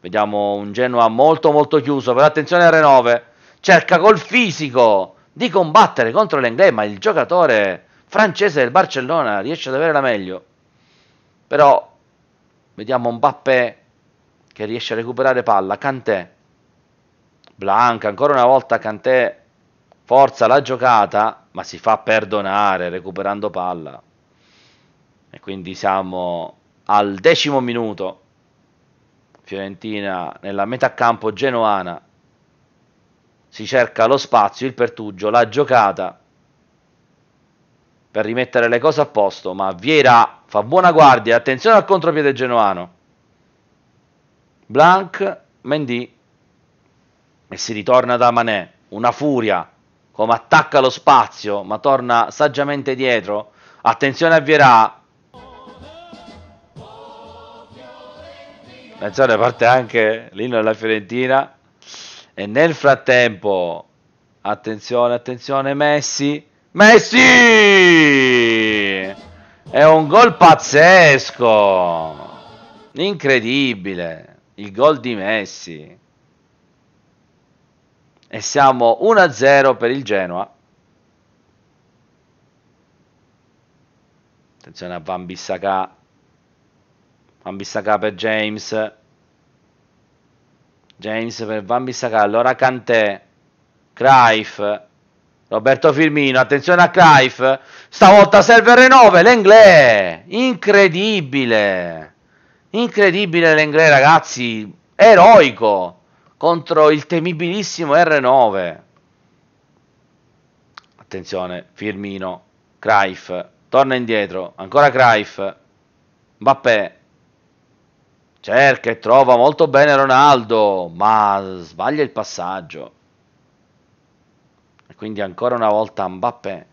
Speaker 1: Vediamo un Genoa molto molto chiuso, però attenzione R9. Cerca col fisico di combattere contro l'Engle, ma il giocatore francese del Barcellona riesce ad avere la meglio. Però vediamo Mbappé che riesce a recuperare palla, Kanté. Blanca, ancora una volta Kanté forza la giocata ma si fa perdonare recuperando palla. E quindi siamo al decimo minuto. Fiorentina nella metà campo genuana. Si cerca lo spazio, il pertugio, la giocata per rimettere le cose a posto, ma Viera fa buona guardia, attenzione al contropiede genuano. Blanc, Mendy e si ritorna da Manè, una furia come attacca lo spazio, ma torna saggiamente dietro. Attenzione a Vierà. Attenzione, parte anche l'inno della Fiorentina. E nel frattempo, attenzione, attenzione, Messi. Messi! È un gol pazzesco! Incredibile! Il gol di Messi e siamo 1-0 per il Genoa. Attenzione a Van Bissaka. Van Bissaka per James. James per Van Bissaka. Allora Kanté. Cruyff. Roberto Firmino. Attenzione a Cruyff. Stavolta serve R9. L'Englè. Incredibile. Incredibile l'Englè, ragazzi. Eroico contro il temibilissimo R9. Attenzione, Firmino, Craif, torna indietro, ancora Craif, Mbappé, cerca e trova molto bene Ronaldo, ma sbaglia il passaggio. E quindi ancora una volta Mbappé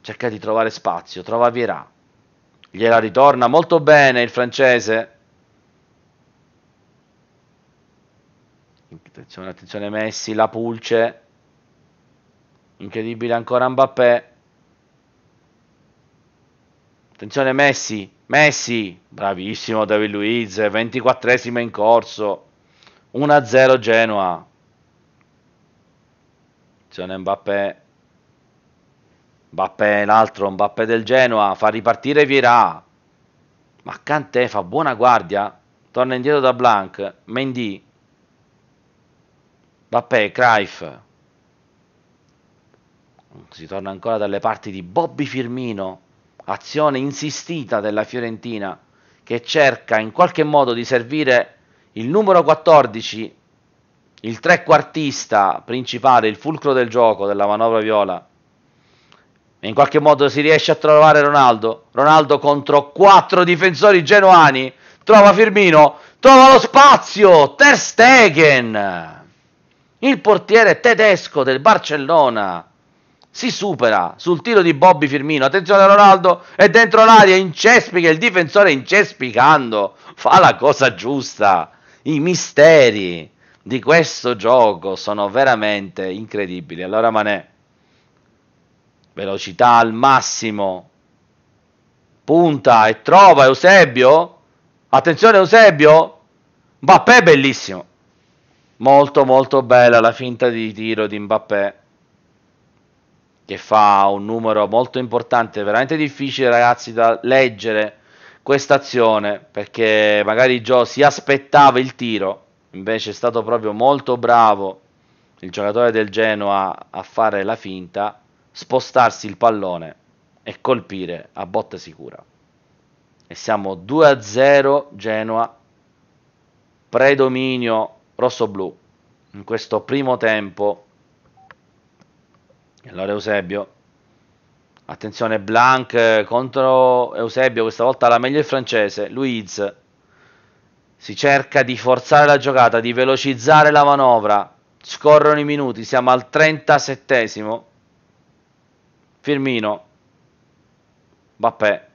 Speaker 1: cerca di trovare spazio, trova Vierà, gliela ritorna molto bene il francese. Attenzione, attenzione Messi, la pulce. Incredibile ancora Mbappé. Attenzione Messi, Messi, bravissimo David Luiz, 24esima in corso. 1-0 Genoa. Attenzione Mbappé. Mbappé, l'altro Mbappé del Genoa, fa ripartire Vierà. Ma Kanté fa buona guardia, torna indietro da Blanc, Mendy Vabbè, Cruyff. Si torna ancora dalle parti di Bobby Firmino, azione insistita della Fiorentina che cerca in qualche modo di servire il numero 14, il trequartista principale, il fulcro del gioco della manovra viola. E in qualche modo si riesce a trovare Ronaldo. Ronaldo contro quattro difensori genuani. Trova Firmino, trova lo spazio. Ter Stegen il portiere tedesco del Barcellona si supera sul tiro di Bobby Firmino. Attenzione Ronaldo, è dentro l'aria, incespica, il difensore incespicando, fa la cosa giusta. I misteri di questo gioco sono veramente incredibili. Allora Manè, velocità al massimo, punta e trova Eusebio. Attenzione Eusebio, Mbappé bellissimo. Molto molto bella la finta di tiro di Mbappé che fa un numero molto importante, veramente difficile ragazzi da leggere questa azione perché magari Joe si aspettava il tiro, invece è stato proprio molto bravo il giocatore del Genoa a fare la finta, spostarsi il pallone e colpire a botta sicura. E siamo 2-0 Genoa, predominio rossoblù in questo primo tempo. Allora Eusebio, attenzione Blanc contro Eusebio, questa volta la meglio il francese, Luiz. Si cerca di forzare la giocata, di velocizzare la manovra. Scorrono i minuti, siamo al 37 Firmino. Vabbè.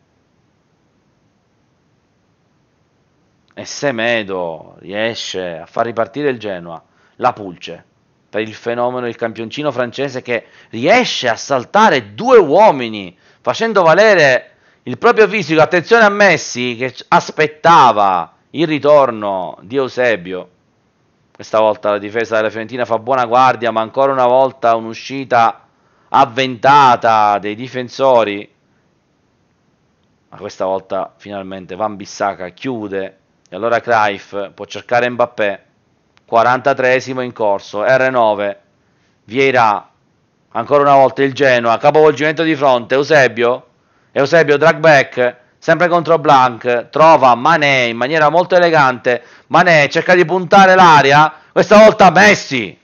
Speaker 1: e se Medo riesce a far ripartire il Genoa, la pulce per il fenomeno il campioncino francese che riesce a saltare due uomini facendo valere il proprio fisico. Attenzione a Messi che aspettava il ritorno di Eusebio. Questa volta la difesa della Fiorentina fa buona guardia, ma ancora una volta un'uscita avventata dei difensori. Ma questa volta finalmente Van Bissaka chiude e allora Cruyff può cercare Mbappé, 43esimo in corso, R9, Vieira, ancora una volta il Genoa, capovolgimento di fronte, Eusebio, Eusebio drag back, sempre contro Blanc, trova Mané in maniera molto elegante, Mané cerca di puntare l'aria, questa volta Messi,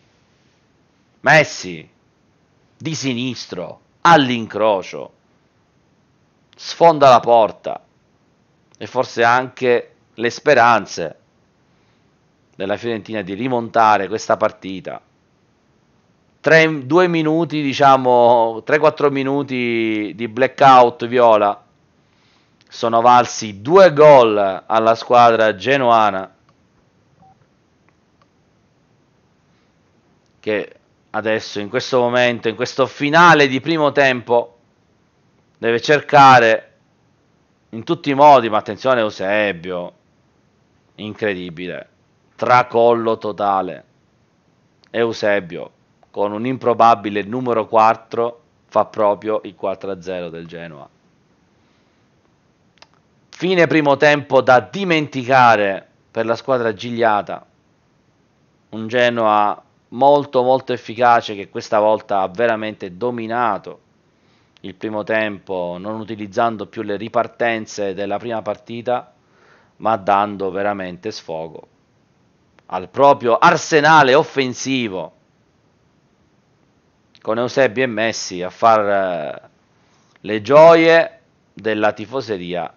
Speaker 1: Messi, di sinistro, all'incrocio, sfonda la porta e forse anche le speranze della Fiorentina di rimontare questa partita. 3, 2 minuti, diciamo, 3-4 minuti di blackout viola sono valsi due gol alla squadra genuana che adesso in questo momento, in questo finale di primo tempo deve cercare in tutti i modi, ma attenzione Eusebio, incredibile, tracollo totale. Eusebio, con un improbabile numero 4, fa proprio il 4-0 del Genoa. Fine primo tempo da dimenticare per la squadra gigliata. Un Genoa molto molto efficace che questa volta ha veramente dominato il primo tempo non utilizzando più le ripartenze della prima partita ma dando veramente sfogo al proprio arsenale offensivo con Eusebio e Messi a far eh, le gioie della tifoseria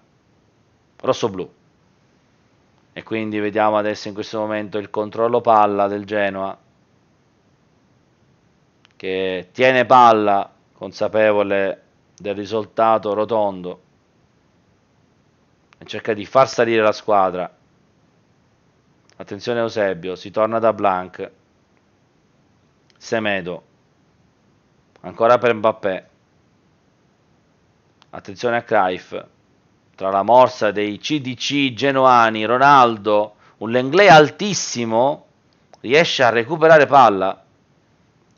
Speaker 1: rossoblù. E quindi vediamo adesso in questo momento il controllo palla del Genoa che tiene palla consapevole del risultato rotondo e cerca di far salire la squadra. Attenzione Eusebio, si torna da Blanc. Semedo. Ancora per Mbappé. Attenzione a Craif. Tra la morsa dei CDC genoani, Ronaldo, un Lenglet altissimo, riesce a recuperare palla.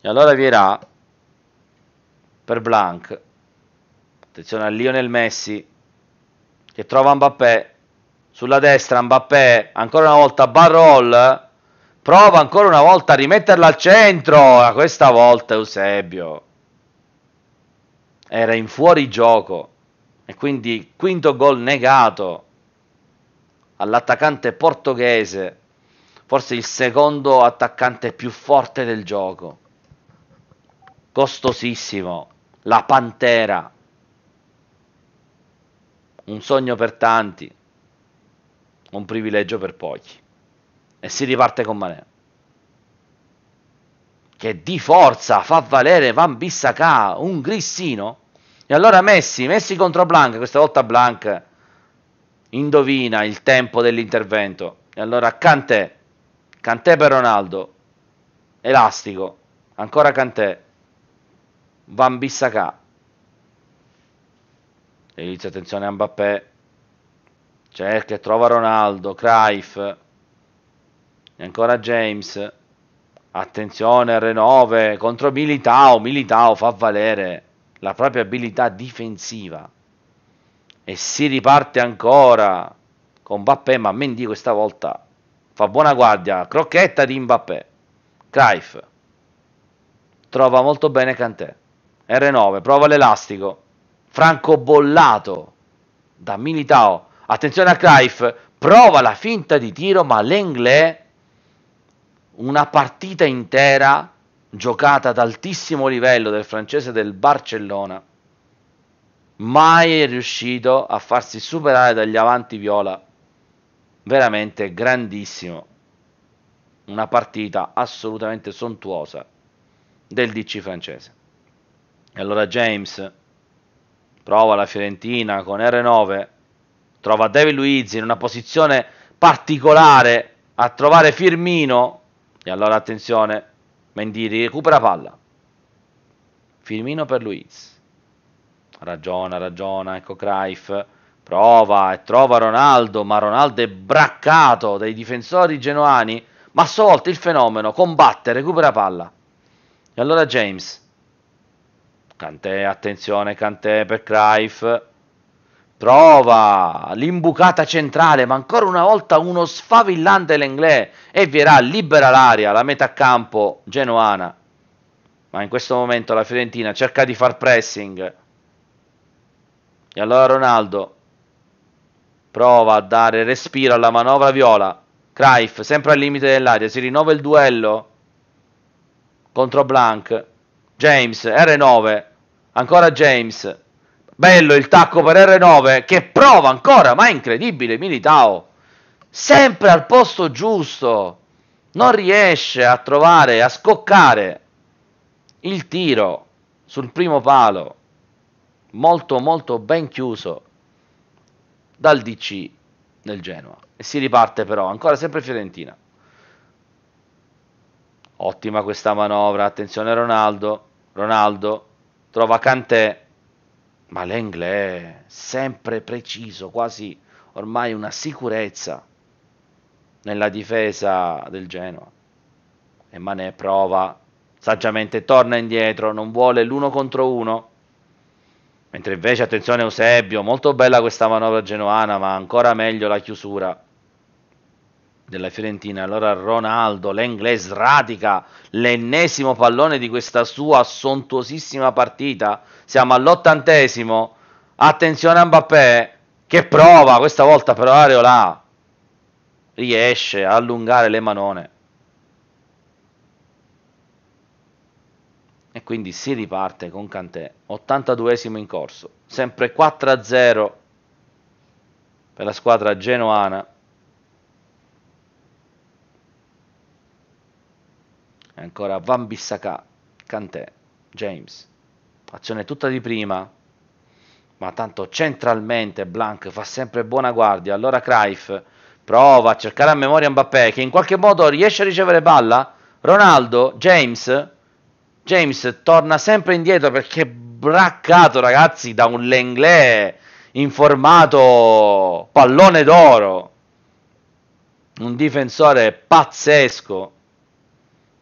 Speaker 1: E allora Vierà per Blanc. Attenzione a Lionel Messi che trova Mbappé, sulla destra Mbappé, ancora una volta Barrol, prova ancora una volta a rimetterla al centro, questa volta Eusebio era in fuori gioco e quindi quinto gol negato all'attaccante portoghese, forse il secondo attaccante più forte del gioco, costosissimo, la Pantera un sogno per tanti, un privilegio per pochi. E si riparte con Manè. Che di forza fa valere Van Bissaka, un grissino. E allora Messi, Messi contro Blanc, questa volta Blanc indovina il tempo dell'intervento. E allora Cantè, Cantè per Ronaldo, Elastico, ancora Cantè, Van Bissaka, Inizia attenzione a Mbappé. Cerca e trova Ronaldo. Cruyff. E ancora James. Attenzione R9 contro Militao. Militao fa valere la propria abilità difensiva. E si riparte ancora con Mbappé, ma Mendy questa volta fa buona guardia. Crocchetta di Mbappé. Cruyff. Trova molto bene Cantè. R9, prova l'elastico francobollato da Militao. Attenzione a Cruyff, prova la finta di tiro, ma l'Englè una partita intera giocata ad altissimo livello del francese del Barcellona mai è riuscito a farsi superare dagli avanti viola. Veramente grandissimo. Una partita assolutamente sontuosa del DC francese. E allora James prova la Fiorentina con R9, trova David Luiz in una posizione particolare a trovare Firmino, e allora attenzione, Mendiri recupera palla, Firmino per Luiz, ragiona, ragiona, ecco Craif, prova e trova Ronaldo, ma Ronaldo è braccato dai difensori genuani, ma a sua volta il fenomeno combatte, recupera palla, e allora James Cantè, attenzione Cantè per Cruyff. Prova l'imbucata centrale, ma ancora una volta uno sfavillante Lenglet e Vierà libera l'aria, la metà campo genuana. Ma in questo momento la Fiorentina cerca di far pressing. E allora Ronaldo prova a dare respiro alla manovra viola. Cruyff sempre al limite dell'aria, si rinnova il duello contro Blank. James R9 Ancora James. Bello il tacco per R9 che prova ancora, ma è incredibile Militao. Sempre al posto giusto. Non riesce a trovare, a scoccare il tiro sul primo palo. Molto molto ben chiuso dal DC del Genoa. E si riparte però, ancora sempre Fiorentina. Ottima questa manovra, attenzione Ronaldo, Ronaldo trova Kanté, ma l'Engle è sempre preciso, quasi ormai una sicurezza nella difesa del Genoa. E Mané prova, saggiamente torna indietro, non vuole l'uno contro uno. Mentre invece, attenzione Eusebio, molto bella questa manovra genuana, ma ancora meglio la chiusura della Fiorentina. Allora Ronaldo, l'inglese, radica l'ennesimo pallone di questa sua sontuosissima partita. Siamo all'ottantesimo. Attenzione a Mbappé che prova questa volta però Areola. Riesce a allungare le manone. E quindi si riparte con Cantè. 82esimo in corso. Sempre 4-0 per la squadra genoana. E ancora Van Bissaka, Kanté, James. Azione tutta di prima. Ma tanto centralmente Blanc fa sempre buona guardia. Allora Cruyff prova a cercare a memoria Mbappé che in qualche modo riesce a ricevere palla. Ronaldo, James. James torna sempre indietro perché braccato ragazzi da un Lenglé informato pallone d'oro. Un difensore pazzesco.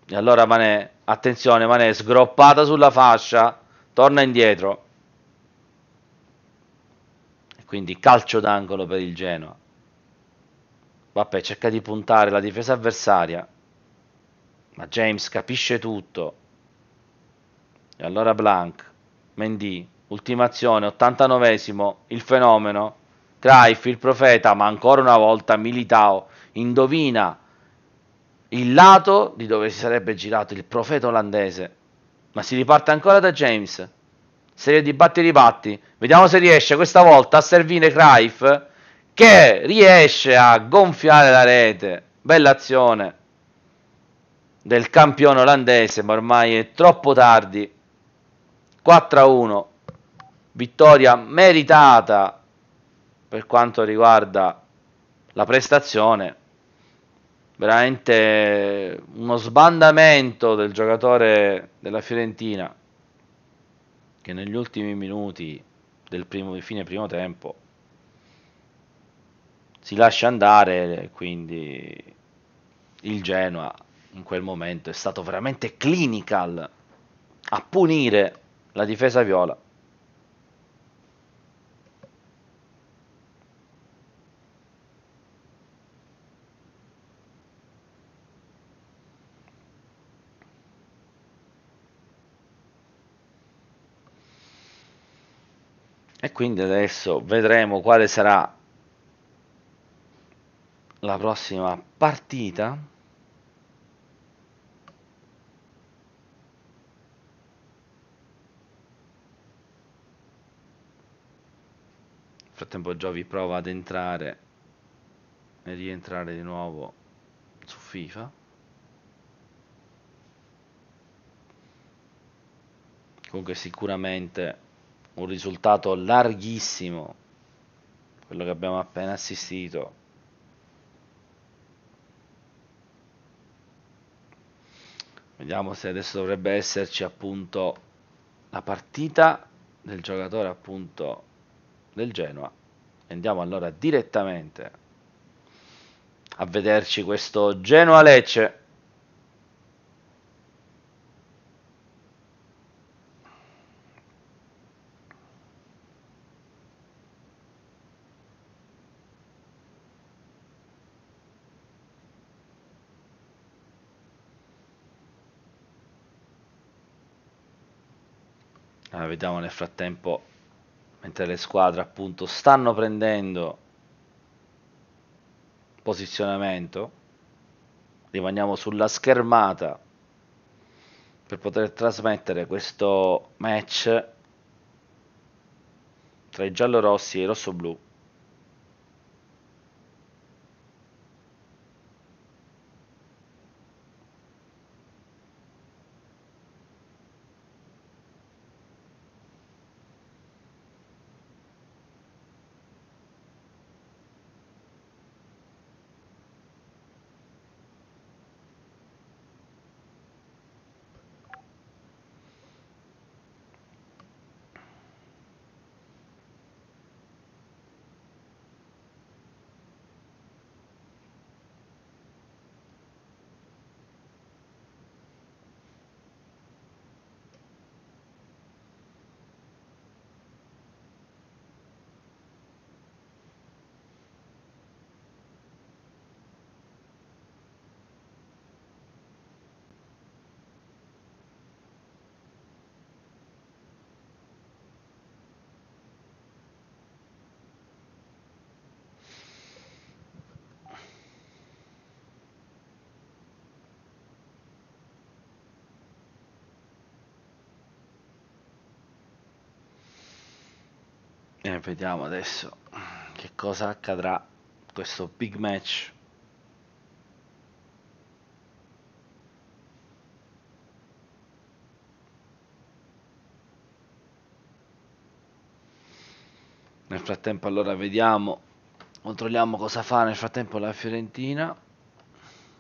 Speaker 1: E allora Manè, attenzione Manè, sgroppata sulla fascia, torna indietro. E quindi calcio d'angolo per il Genoa. Vabbè, cerca di puntare la difesa avversaria. Ma James capisce tutto. E allora Blanc, Mendy, ultimazione, 89esimo, il fenomeno. Greif, il profeta, ma ancora una volta Militao indovina il lato di dove si sarebbe girato il profeta olandese. Ma si riparte ancora da James. Serie di batti e ribatti. Vediamo se riesce questa volta a servire Cruyff che riesce a gonfiare la rete. Bella azione del campione olandese, ma ormai è troppo tardi. 4-1. Vittoria meritata per quanto riguarda la prestazione veramente uno sbandamento del giocatore della Fiorentina che negli ultimi minuti del primo, fine primo tempo si lascia andare quindi il Genoa in quel momento è stato veramente clinical a punire la difesa viola e quindi adesso vedremo quale sarà la prossima partita nel frattempo Giovi prova ad entrare e rientrare di nuovo su FIFA comunque sicuramente un risultato larghissimo, quello che abbiamo appena assistito. Vediamo se adesso dovrebbe esserci appunto la partita del giocatore appunto del Genoa. Andiamo allora direttamente a vederci questo Genoa Lecce. vediamo nel frattempo, mentre le squadre appunto stanno prendendo posizionamento, rimaniamo sulla schermata per poter trasmettere questo match tra i giallorossi e i rossoblù vediamo adesso che cosa accadrà questo big match nel frattempo allora vediamo controlliamo cosa fa nel frattempo la Fiorentina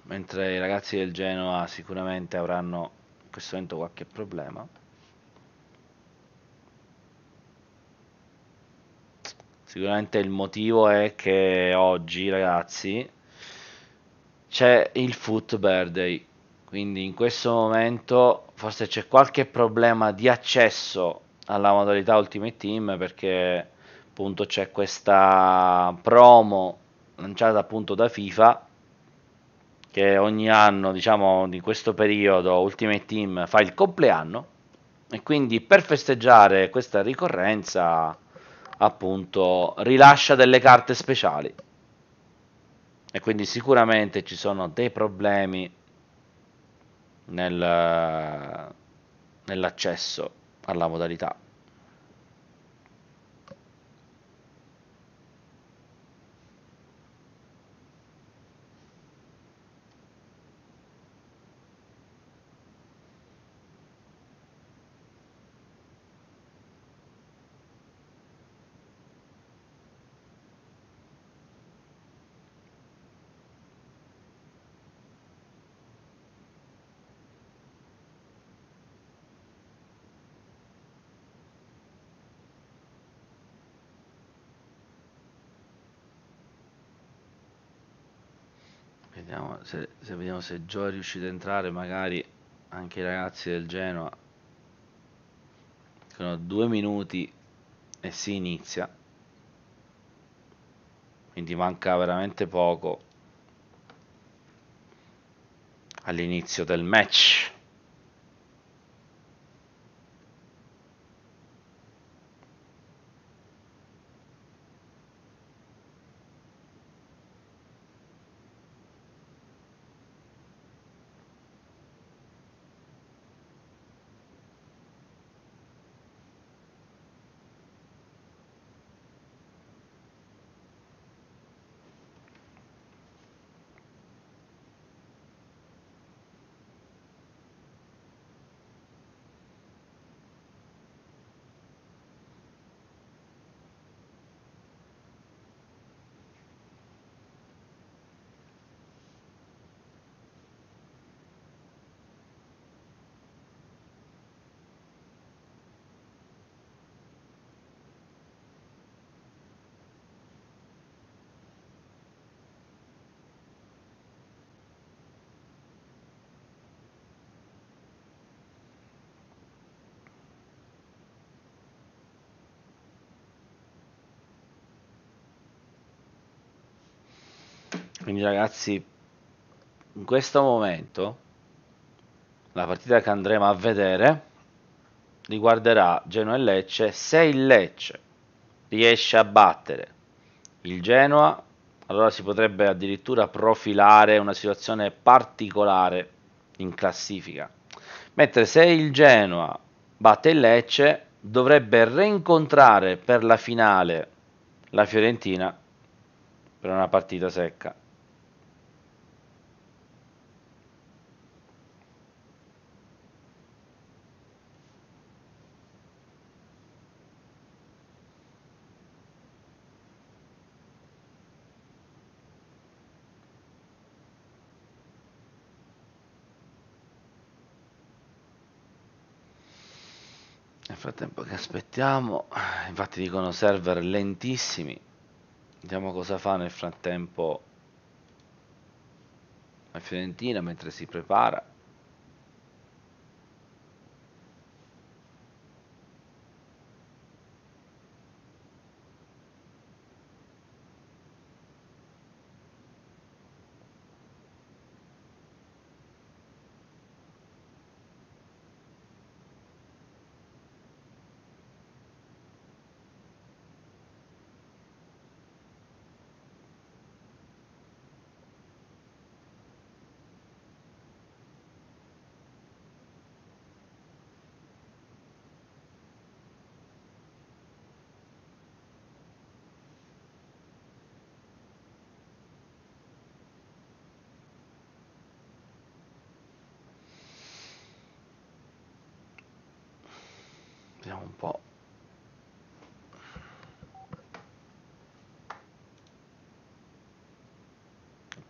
Speaker 1: mentre i ragazzi del Genoa sicuramente avranno in questo momento qualche problema Sicuramente il motivo è che oggi, ragazzi, c'è il Foot Birthday. Quindi in questo momento forse c'è qualche problema di accesso alla modalità Ultimate Team perché appunto c'è questa promo lanciata appunto da FIFA che ogni anno, diciamo, di questo periodo Ultimate Team fa il compleanno e quindi per festeggiare questa ricorrenza appunto rilascia delle carte speciali e quindi sicuramente ci sono dei problemi nel, nell'accesso alla modalità Vediamo se, se vediamo se Gio è riuscito a entrare, magari anche i ragazzi del Genoa. Sono due minuti e si inizia. Quindi manca veramente poco all'inizio del match. quindi ragazzi, in questo momento la partita che andremo a vedere riguarderà Genoa e Lecce. Se il Lecce riesce a battere il Genoa, allora si potrebbe addirittura profilare una situazione particolare in classifica. Mentre se il Genoa batte il Lecce, dovrebbe reincontrare per la finale la Fiorentina per una partita secca. aspettiamo *sighs* infatti dicono server lentissimi vediamo cosa fa nel frattempo la Fiorentina mentre si prepara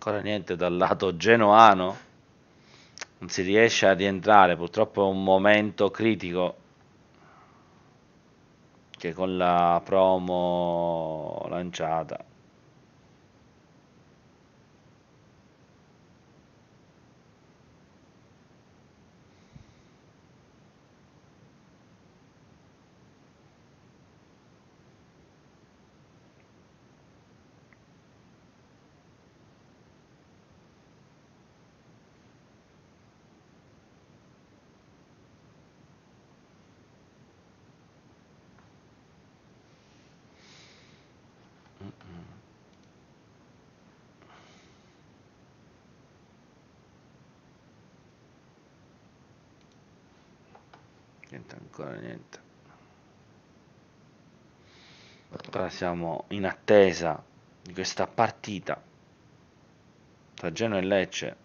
Speaker 1: ancora niente dal lato genoano, non si riesce a rientrare, purtroppo è un momento critico che con la promo lanciata siamo in attesa di questa partita tra Genoa e Lecce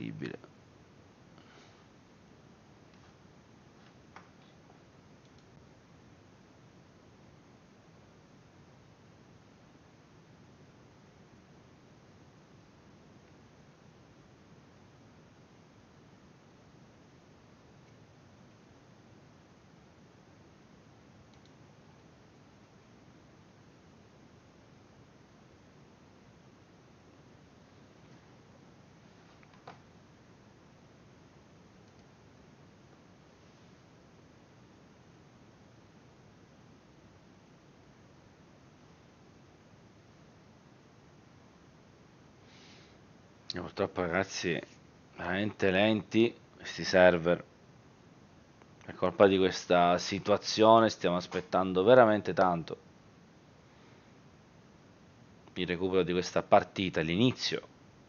Speaker 1: incredibile. Purtroppo ragazzi, veramente lenti questi server. è colpa di questa situazione stiamo aspettando veramente tanto. Il recupero di questa partita, l'inizio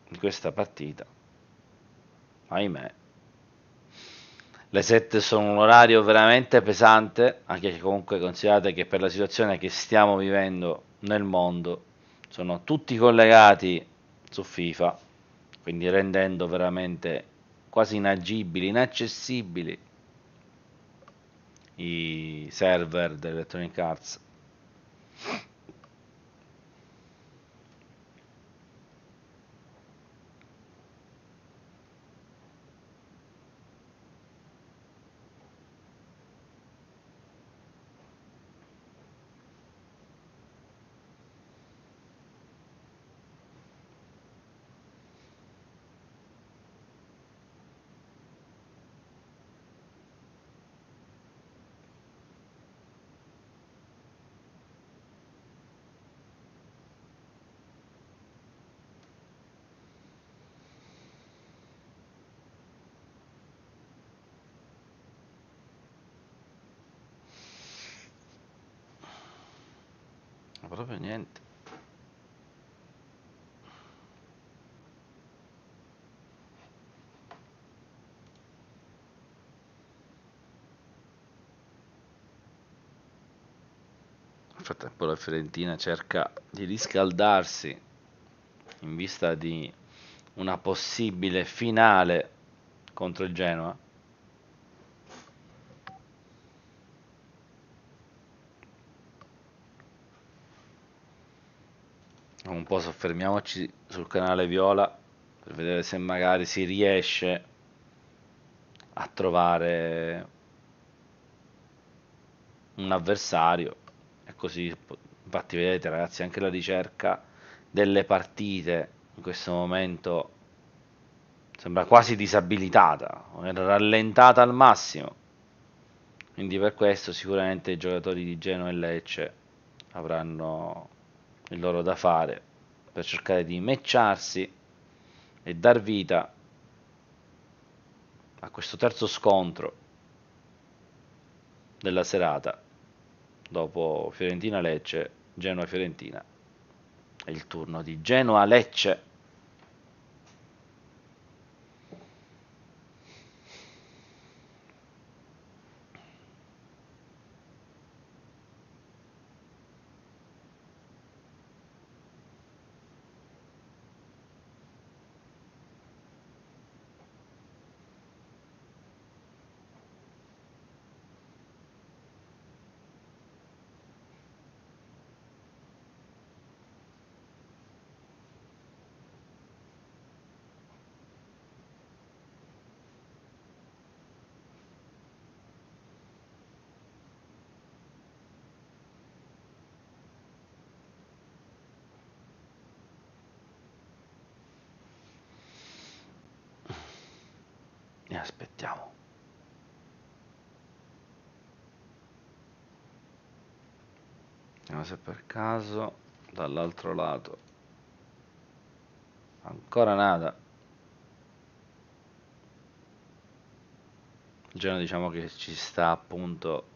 Speaker 1: di questa partita. Ahimè. Le 7 sono un orario veramente pesante, anche se comunque considerate che per la situazione che stiamo vivendo nel mondo sono tutti collegati su FIFA quindi rendendo veramente quasi inagibili, inaccessibili i server dell'Electronic Arts la Fiorentina cerca di riscaldarsi in vista di una possibile finale contro il Genoa. un po' soffermiamoci sul canale viola per vedere se magari si riesce a trovare un avversario e così infatti vedete ragazzi anche la ricerca delle partite in questo momento sembra quasi disabilitata, rallentata al massimo. Quindi per questo sicuramente i giocatori di Genoa e Lecce avranno il loro da fare per cercare di matcharsi e dar vita a questo terzo scontro della serata dopo Fiorentina-Lecce Genoa-Fiorentina. È il turno di Genoa-Lecce. se per caso dall'altro lato ancora nada il Genoa diciamo che ci sta appunto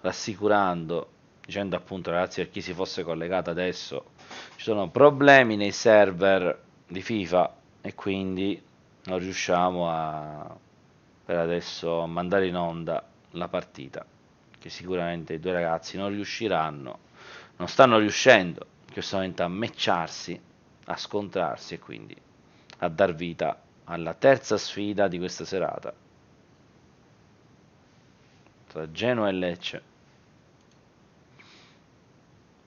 Speaker 1: rassicurando dicendo appunto ragazzi per chi si fosse collegato adesso ci sono problemi nei server di FIFA e quindi non riusciamo a per adesso mandare in onda la partita che sicuramente i due ragazzi non riusciranno, non stanno riuscendo in questo momento a matcharsi, a scontrarsi e quindi a dar vita alla terza sfida di questa serata tra Genoa e Lecce.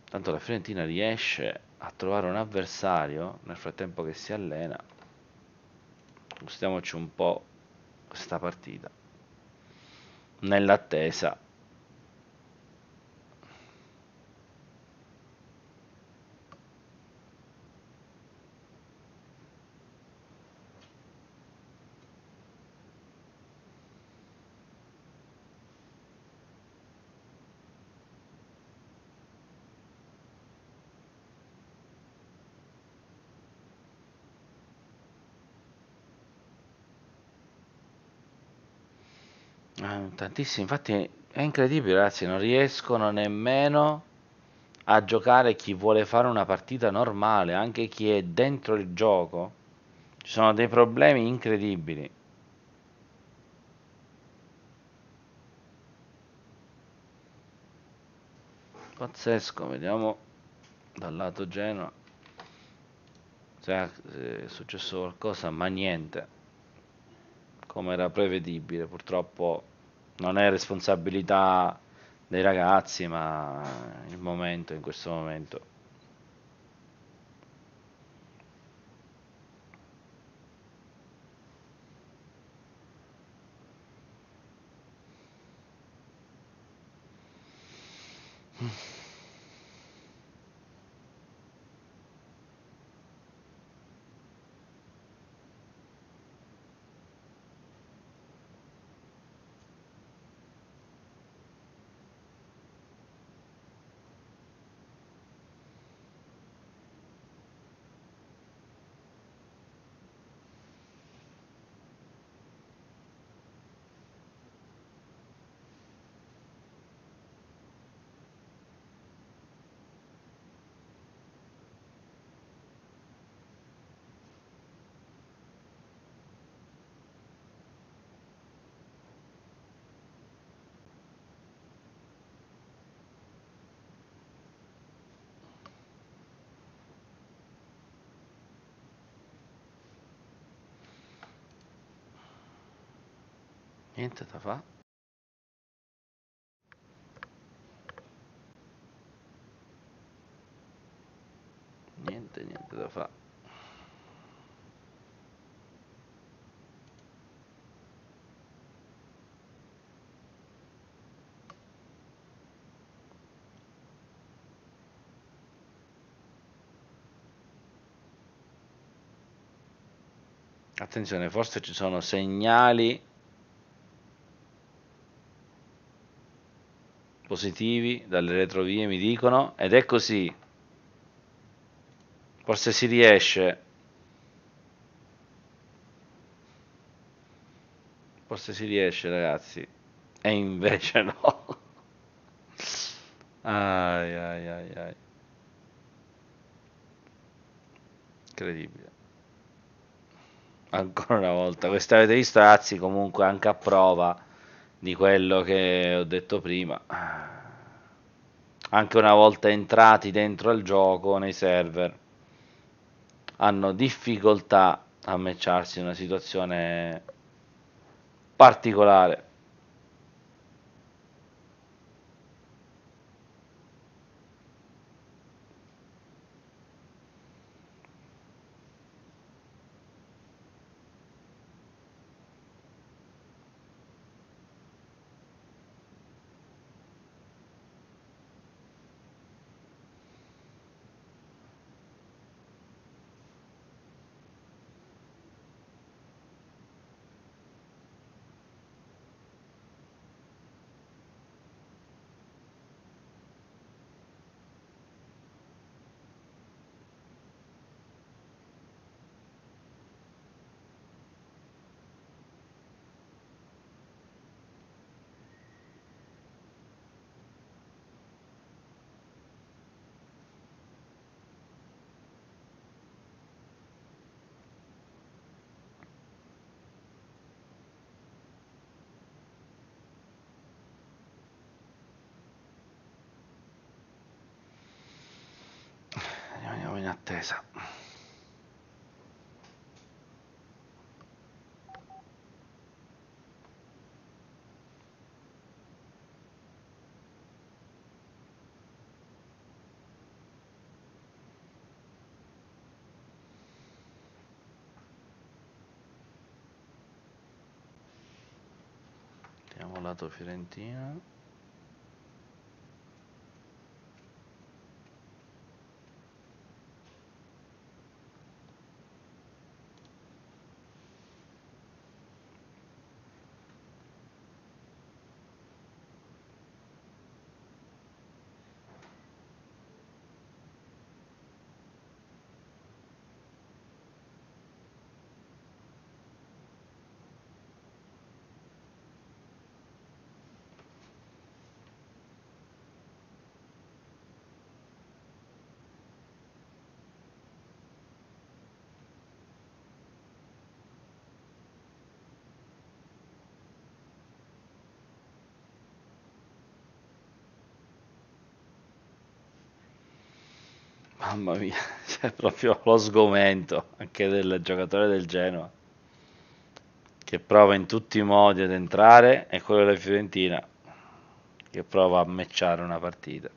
Speaker 1: Tanto la Fiorentina riesce a trovare un avversario nel frattempo che si allena. Gustiamoci un po' questa partita nell'attesa tantissimo, infatti è incredibile ragazzi, non riescono nemmeno a giocare chi vuole fare una partita normale, anche chi è dentro il gioco. Ci sono dei problemi incredibili. Pazzesco, vediamo dal lato Genoa se cioè, eh, è successo qualcosa, ma niente. Come era prevedibile, purtroppo non è responsabilità dei ragazzi, ma il momento in questo momento. niente da fa niente niente da fa Attenzione, forse ci sono segnali positivi dalle retrovie mi dicono ed è così forse si riesce forse si riesce ragazzi e invece no *laughs* ai ai ai ai incredibile ancora una volta questa avete visto ragazzi comunque anche a prova di quello che ho detto prima. Anche una volta entrati dentro al gioco, nei server, hanno difficoltà a matcharsi in una situazione particolare. attesa. Andiamo lato Fiorentina. mamma mia, *laughs* c'è cioè, proprio lo sgomento anche del giocatore del Genoa che prova in tutti i modi ad entrare e quello della Fiorentina che prova a mecciare una partita.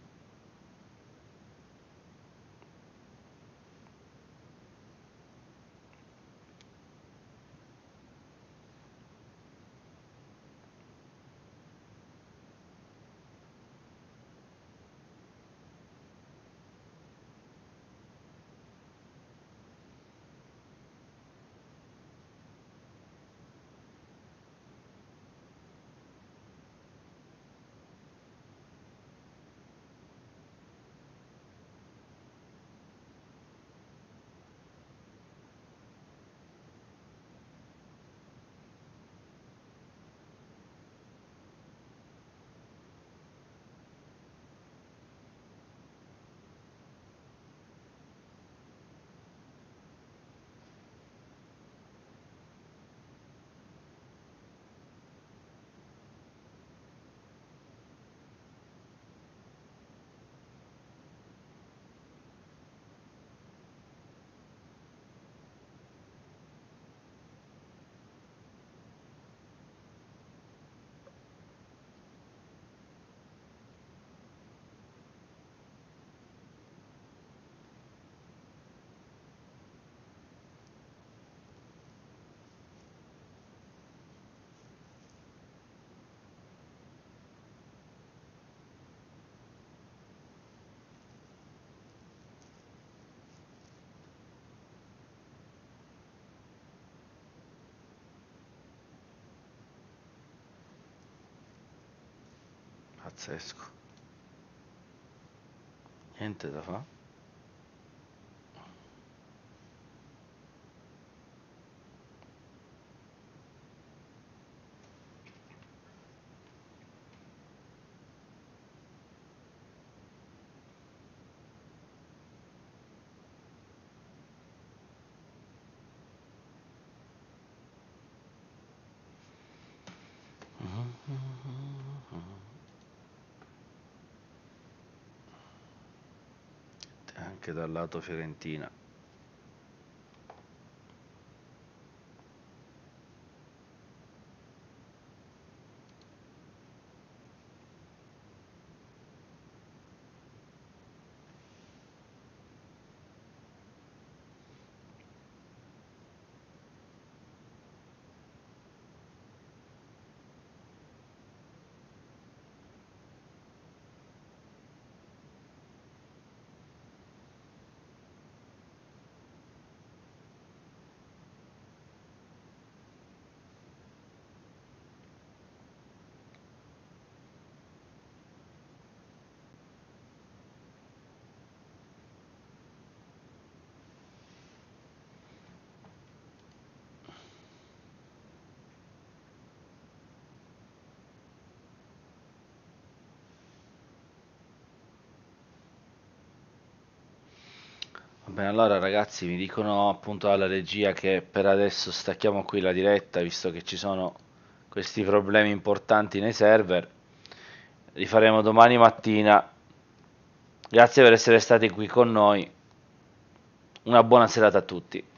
Speaker 1: Pazzesco. Niente da fare. anche dal lato fiorentina. Bene, allora ragazzi mi dicono appunto dalla regia che per adesso stacchiamo qui la diretta visto che ci sono questi problemi importanti nei server. Li faremo domani mattina. Grazie per essere stati qui con noi. Una buona serata a tutti.